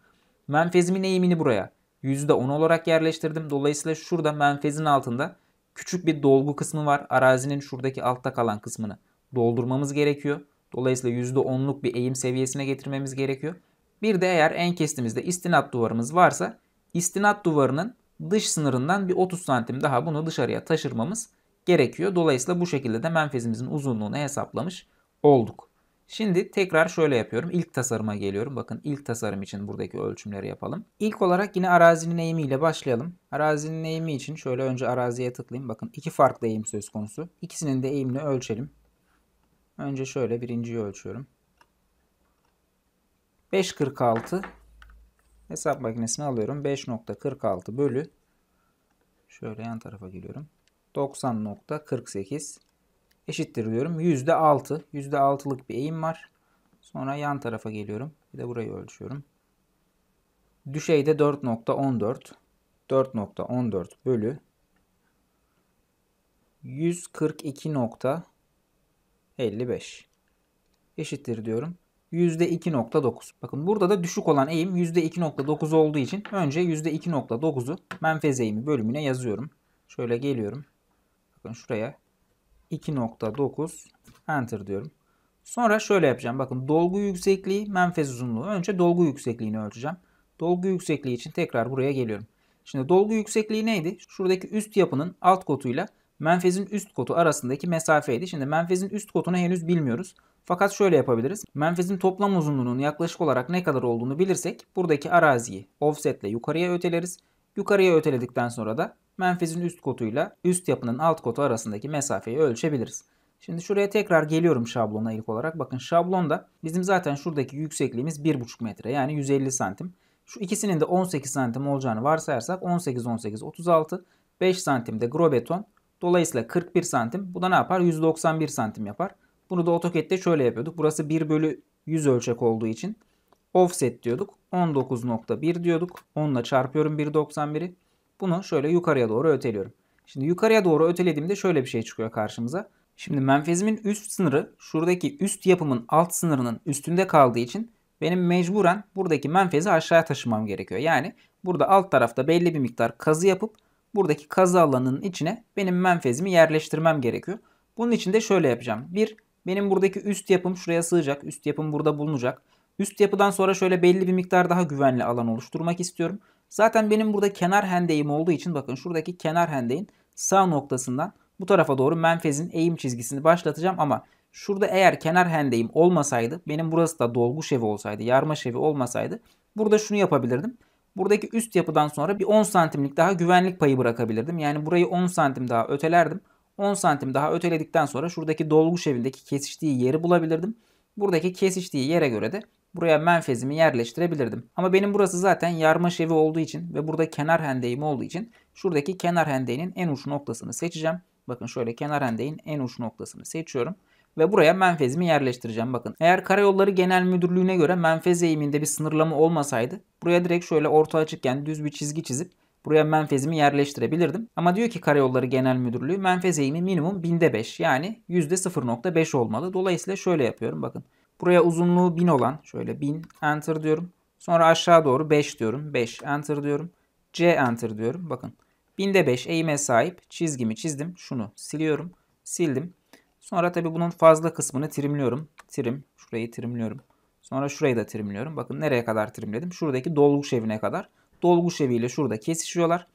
menfezmin eğimini buraya %10 olarak yerleştirdim. Dolayısıyla şurada menfezin altında küçük bir dolgu kısmı var. Arazinin şuradaki altta kalan kısmını doldurmamız gerekiyor. Dolayısıyla %10'luk bir eğim seviyesine getirmemiz gerekiyor. Bir de eğer en kestimizde istinat duvarımız varsa istinat duvarının dış sınırından bir 30 santim daha bunu dışarıya taşırmamız gerekiyor. Dolayısıyla bu şekilde de menfezimizin uzunluğunu hesaplamış olduk. Şimdi tekrar şöyle yapıyorum. İlk tasarıma geliyorum. Bakın ilk tasarım için buradaki ölçümleri yapalım. İlk olarak yine arazinin eğimi ile başlayalım. Arazinin eğimi için şöyle önce araziye tıklayayım. Bakın iki farklı eğim söz konusu. İkisinin de eğimini ölçelim. Önce şöyle birinciyi ölçüyorum. 5.46 Hesap makinesini alıyorum. 5.46 bölü şöyle yan tarafa geliyorum. 90.48 eşittir diyorum. %6. %6'lık bir eğim var. Sonra yan tarafa geliyorum. Bir de burayı ölçüyorum. Düşeyde 4.14 4.14 bölü 142.55 eşittir diyorum. %2.9. Bakın burada da düşük olan eğim %2.9 olduğu için önce %2.9'u menfez eğimi bölümüne yazıyorum. Şöyle geliyorum. Bakın şuraya 2.9 enter diyorum. Sonra şöyle yapacağım. Bakın dolgu yüksekliği, menfez uzunluğu. Önce dolgu yüksekliğini ölçeceğim. Dolgu yüksekliği için tekrar buraya geliyorum. Şimdi dolgu yüksekliği neydi? Şuradaki üst yapının alt kotuyla menfezin üst kotu arasındaki mesafeydi. Şimdi menfezin üst kotunu henüz bilmiyoruz. Fakat şöyle yapabiliriz. Menfezin toplam uzunluğunun yaklaşık olarak ne kadar olduğunu bilirsek buradaki araziyi offsetle yukarıya öteleriz. Yukarıya öteledikten sonra da menfezin üst kotuyla üst yapının alt kotu arasındaki mesafeyi ölçebiliriz. Şimdi şuraya tekrar geliyorum şablona ilk olarak. Bakın şablonda bizim zaten şuradaki yüksekliğimiz 1,5 metre yani 150 santim. Şu ikisinin de 18 santim olacağını varsayarsak 18, 18, 36, 5 santim de grobeton. Dolayısıyla 41 santim. Bu da ne yapar? 191 santim yapar. Bunu da AutoCAD'de şöyle yapıyorduk. Burası 1 bölü 100 ölçek olduğu için offset diyorduk. 19.1 diyorduk. 10 çarpıyorum 1.91'i. Bunu şöyle yukarıya doğru öteliyorum. Şimdi yukarıya doğru ötelediğimde şöyle bir şey çıkıyor karşımıza. Şimdi menfezimin üst sınırı şuradaki üst yapımın alt sınırının üstünde kaldığı için benim mecburen buradaki menfezi aşağıya taşımam gerekiyor. Yani burada alt tarafta belli bir miktar kazı yapıp buradaki kazı alanının içine benim menfezimi yerleştirmem gerekiyor. Bunun için de şöyle yapacağım. Bir benim buradaki üst yapım şuraya sığacak. Üst yapım burada bulunacak. Üst yapıdan sonra şöyle belli bir miktar daha güvenli alan oluşturmak istiyorum. Zaten benim burada kenar hendeyim olduğu için bakın şuradaki kenar hendeyin sağ noktasından bu tarafa doğru menfezin eğim çizgisini başlatacağım ama şurada eğer kenar hendeyim olmasaydı benim burası da dolgu şevi olsaydı yarma şevi olmasaydı burada şunu yapabilirdim. Buradaki üst yapıdan sonra bir 10 santimlik daha güvenlik payı bırakabilirdim. Yani burayı 10 santim daha ötelerdim. 10 santim daha öteledikten sonra şuradaki dolgu şeklindeki kesiştiği yeri bulabilirdim. Buradaki kesiştiği yere göre de buraya menfezimi yerleştirebilirdim. Ama benim burası zaten yarma şevi olduğu için ve burada kenar hendeyim olduğu için şuradaki kenar hendeğinin en uç noktasını seçeceğim. Bakın şöyle kenar hendeyin en uç noktasını seçiyorum ve buraya menfezimi yerleştireceğim bakın. Eğer Karayolları Genel Müdürlüğü'ne göre menfez eğiminde bir sınırlama olmasaydı buraya direkt şöyle orta açıkken düz bir çizgi çizip Buraya menfezimi yerleştirebilirdim. Ama diyor ki Karayolları Genel Müdürlüğü menfez eğimi minimum binde 5 yani %0.5 olmalı. Dolayısıyla şöyle yapıyorum bakın. Buraya uzunluğu 1000 olan şöyle 1000 enter diyorum. Sonra aşağı doğru 5 diyorum. 5 enter diyorum. C enter diyorum. Bakın binde 5 eğime sahip çizgimi çizdim. Şunu siliyorum. Sildim. Sonra tabi bunun fazla kısmını trimliyorum. Trim. Şurayı trimliyorum. Sonra şurayı da trimliyorum. Bakın nereye kadar trimledim? Şuradaki dolgu şevine kadar dolgu şeviyle şurada kesişiyorlar.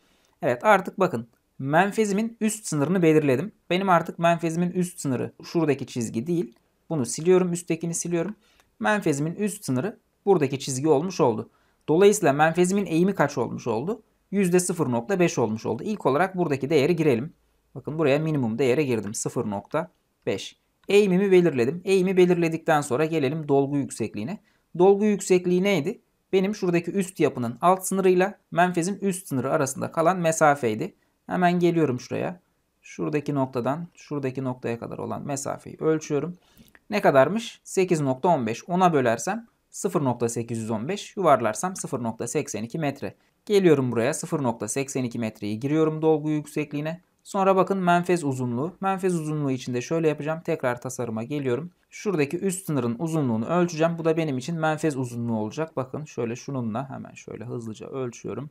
Evet artık bakın menfezimin üst sınırını belirledim. Benim artık menfezimin üst sınırı şuradaki çizgi değil. Bunu siliyorum üsttekini siliyorum. Menfezimin üst sınırı buradaki çizgi olmuş oldu. Dolayısıyla menfezimin eğimi kaç olmuş oldu? %0.5 olmuş oldu. İlk olarak buradaki değeri girelim. Bakın buraya minimum değere girdim. 0.5. Eğimimi belirledim. Eğimi belirledikten sonra gelelim dolgu yüksekliğine. Dolgu yüksekliği neydi? benim şuradaki üst yapının alt sınırıyla menfezin üst sınırı arasında kalan mesafeydi. Hemen geliyorum şuraya. Şuradaki noktadan şuradaki noktaya kadar olan mesafeyi ölçüyorum. Ne kadarmış? 8.15. 10'a bölersem 0.815 yuvarlarsam 0.82 metre. Geliyorum buraya 0.82 metreyi giriyorum dolgu yüksekliğine. Sonra bakın menfez uzunluğu. Menfez uzunluğu içinde şöyle yapacağım. Tekrar tasarıma geliyorum. Şuradaki üst sınırın uzunluğunu ölçeceğim. Bu da benim için menfez uzunluğu olacak. Bakın şöyle şununla hemen şöyle hızlıca ölçüyorum.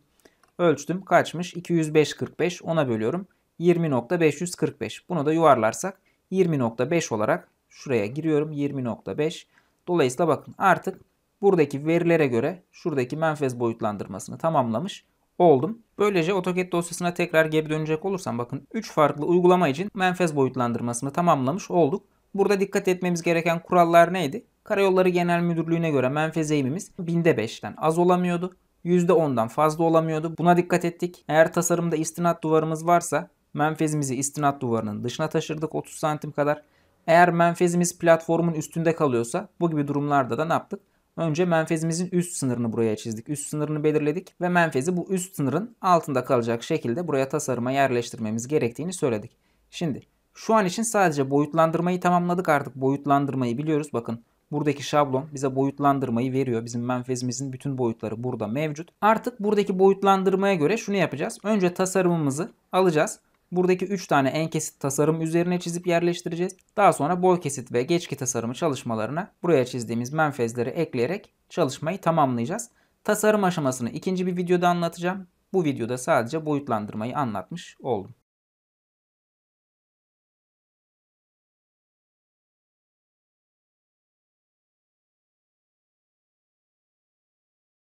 Ölçtüm. Kaçmış? 205.45. Ona bölüyorum. 20.545. Bunu da yuvarlarsak 20.5 olarak şuraya giriyorum. 20.5. Dolayısıyla bakın artık buradaki verilere göre şuradaki menfez boyutlandırmasını tamamlamış oldum. Böylece AutoCAD dosyasına tekrar geri dönecek olursam bakın 3 farklı uygulama için menfez boyutlandırmasını tamamlamış olduk. Burada dikkat etmemiz gereken kurallar neydi? Karayolları Genel Müdürlüğü'ne göre menfez eğimimiz binde 5'ten az olamıyordu. %10'dan fazla olamıyordu. Buna dikkat ettik. Eğer tasarımda istinat duvarımız varsa menfezimizi istinat duvarının dışına taşırdık 30 santim kadar. Eğer menfezimiz platformun üstünde kalıyorsa bu gibi durumlarda da ne yaptık? Önce menfezimizin üst sınırını buraya çizdik. Üst sınırını belirledik ve menfezi bu üst sınırın altında kalacak şekilde buraya tasarıma yerleştirmemiz gerektiğini söyledik. Şimdi şu an için sadece boyutlandırmayı tamamladık artık. Boyutlandırmayı biliyoruz. Bakın buradaki şablon bize boyutlandırmayı veriyor. Bizim menfezimizin bütün boyutları burada mevcut. Artık buradaki boyutlandırmaya göre şunu yapacağız. Önce tasarımımızı alacağız. Buradaki 3 tane en kesit tasarım üzerine çizip yerleştireceğiz. Daha sonra boy kesit ve geçki tasarımı çalışmalarına buraya çizdiğimiz menfezleri ekleyerek çalışmayı tamamlayacağız. Tasarım aşamasını ikinci bir videoda anlatacağım. Bu videoda sadece boyutlandırmayı anlatmış oldum.